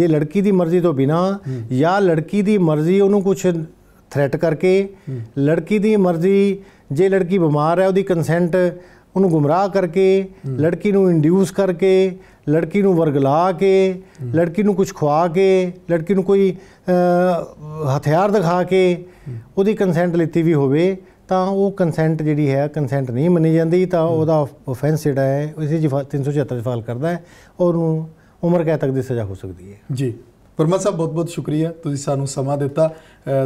ਜੇ ਲੜਕੀ ਦੀ ਮਰਜ਼ੀ ਤੋਂ ਬਿਨਾ ਜਾਂ ਲੜਕੀ ਦੀ ਮਰਜ਼ੀ ਉਹਨੂੰ ਕੁਝ ਥ੍ਰੈਟ ਕਰਕੇ ਲੜਕੀ ਦੀ ਮਰਜ਼ੀ ਜੇ ਲੜਕੀ ਬਿਮਾਰ ਹੈ ਉਹਦੀ ਕੰਸੈਂਟ ਉਹਨੂੰ ਗੁੰਮਰਾਹ ਕਰਕੇ ਲੜਕੀ ਨੂੰ ਇੰਡਿਊਸ ਕਰਕੇ ਲੜਕੀ ਨੂੰ ਵਰਗਲਾ ਕੇ ਲੜਕੀ ਨੂੰ ਕੁਝ ਖਵਾ ਕੇ ਲੜਕੀ ਨੂੰ ਕੋਈ ਹਥਿਆਰ ਦਿਖਾ ਕੇ ਉਹਦੀ ਕੰਸੈਂਟ ਲਿੱਤੀ ਵੀ ਹੋਵੇ ਤਾਂ ਉਹ ਕੰਸੈਂਟ ਜਿਹੜੀ ਹੈ ਕੰਸੈਂਟ ਨਹੀਂ ਮੰਨੀ ਜਾਂਦੀ ਤਾਂ ਉਹਦਾ ਆਫੈਂਸ ਜਿਹੜਾ ਹੈ ਉਸੇ ਜੀ 374 ਫਾਲ ਕਰਦਾ ਹੈ ਔਰ ਉਹਨੂੰ ਉਮਰ ਕੈਦ ਤੱਕ ਦੀ ਸਜ਼ਾ ਹੋ ਸਕਦੀ ਹੈ ਜੀ ਪਰਮਾ ਸਾਹਿਬ ਬਹੁਤ ਬਹੁਤ ਸ਼ੁਕਰੀਆ ਤੁਸੀਂ ਸਾਨੂੰ ਸਮਾਂ ਦਿੱਤਾ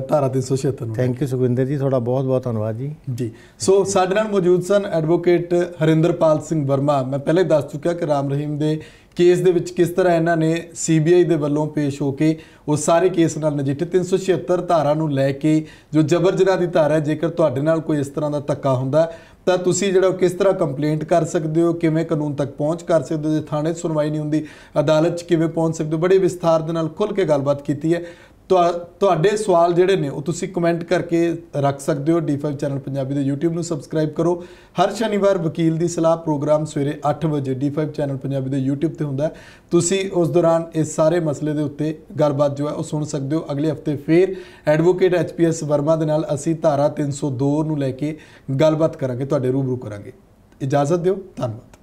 ਧਾਰਾ 376 ਨੂੰ ਥੈਂਕ ਯੂ ਸੁਖਵਿੰਦਰ ਜੀ ਤੁਹਾਡਾ ਬਹੁਤ ਬਹੁਤ ਧੰਨਵਾਦ ਜੀ ਜੀ ਸੋ ਸਾਡੇ ਨਾਲ ਮੌਜੂਦ ਸਨ ਐਡਵੋਕੇਟ ਹਰਿੰਦਰਪਾਲ ਸਿੰਘ ਵਰਮਾ ਮੈਂ ਪਹਿਲੇ ਦੱਸ ਚੁੱਕਿਆ ਕਿ ਰਾਮ ਰਹੀਮ ਦੇ ਕੇਸ ਦੇ ਵਿੱਚ ਕਿਸ ਤਰ੍ਹਾਂ ਇਹਨਾਂ ਨੇ ਸੀਬੀਆਈ ਦੇ ਵੱਲੋਂ ਪੇਸ਼ ਹੋ ਕੇ ਉਹ ਸਾਰੇ ਕੇਸ ਨਾਲ ਨਜਿੱਠੇ 376 ਧਾਰਾ ਨੂੰ ਲੈ ਕੇ ਜੋ ਜਬਰ ਜਨਾਹ ਦੀ ਧਾਰਾ ਹੈ ਜੇਕਰ ਤੁਹਾਡੇ ਨਾਲ ਕੋਈ ਇਸ ਤਰ੍ਹਾਂ ਦਾ ਤੱਕਾ ਹੁੰਦਾ ਤਾਂ ਤੁਸੀਂ ਜਿਹੜਾ ਕਿਸ ਤਰ੍ਹਾਂ ਕੰਪਲੇਂਟ ਕਰ ਸਕਦੇ ਹੋ ਕਿਵੇਂ ਕਾਨੂੰਨ ਤੱਕ ਪਹੁੰਚ ਕਰ ਸਕਦੇ ਹੋ ਜੇ ਥਾਣੇ ਸੁਣਵਾਈ ਨਹੀਂ ਹੁੰਦੀ ਅਦਾਲਤ 'ਚ ਕਿਵੇਂ ਪਹੁੰਚ ਸਕਦੇ ਹੋ ਬੜੇ ਵਿਸਥਾਰ ਦੇ ਨਾਲ ਖੁੱਲ ਕੇ ਗੱਲਬਾਤ ਕੀਤੀ ਹੈ ਤੁਹਾਡੇ ਸਵਾਲ ਜਿਹੜੇ ਨੇ ਉਹ ਤੁਸੀਂ ਕਮੈਂਟ ਕਰਕੇ ਰੱਖ ਸਕਦੇ ਹੋ D5 ਚੈਨਲ ਪੰਜਾਬੀ ਦੇ YouTube ਨੂੰ ਸਬਸਕ੍ਰਾਈਬ ਕਰੋ ਹਰ ਸ਼ਨੀਵਾਰ ਵਕੀਲ ਦੀ ਸਲਾਹ ਪ੍ਰੋਗਰਾਮ ਸਵੇਰੇ 8 ਵਜੇ D5 ਚੈਨਲ ਪੰਜਾਬੀ ਦੇ YouTube ਤੇ ਹੁੰਦਾ ਤੁਸੀਂ ਉਸ ਦੌਰਾਨ ਇਸ ਸਾਰੇ ਮਸਲੇ ਦੇ ਉੱਤੇ ਗੱਲਬਾਤ ਜੋ ਹੈ ਉਹ ਸੁਣ ਸਕਦੇ ਹੋ ਅਗਲੇ ਹਫਤੇ ਫੇਰ ਐਡਵੋਕੇਟ ਐਚਪੀਐਸ ਵਰਮਾ ਦੇ ਨਾਲ ਅਸੀਂ ਧਾਰਾ 302 ਨੂੰ ਲੈ ਕੇ ਗੱਲਬਾਤ ਕਰਾਂਗੇ ਤੁਹਾਡੇ ਰੂਬਰੂ ਕਰਾਂਗੇ ਇਜਾਜ਼ਤ ਦਿਓ ਧੰਨਵਾਦ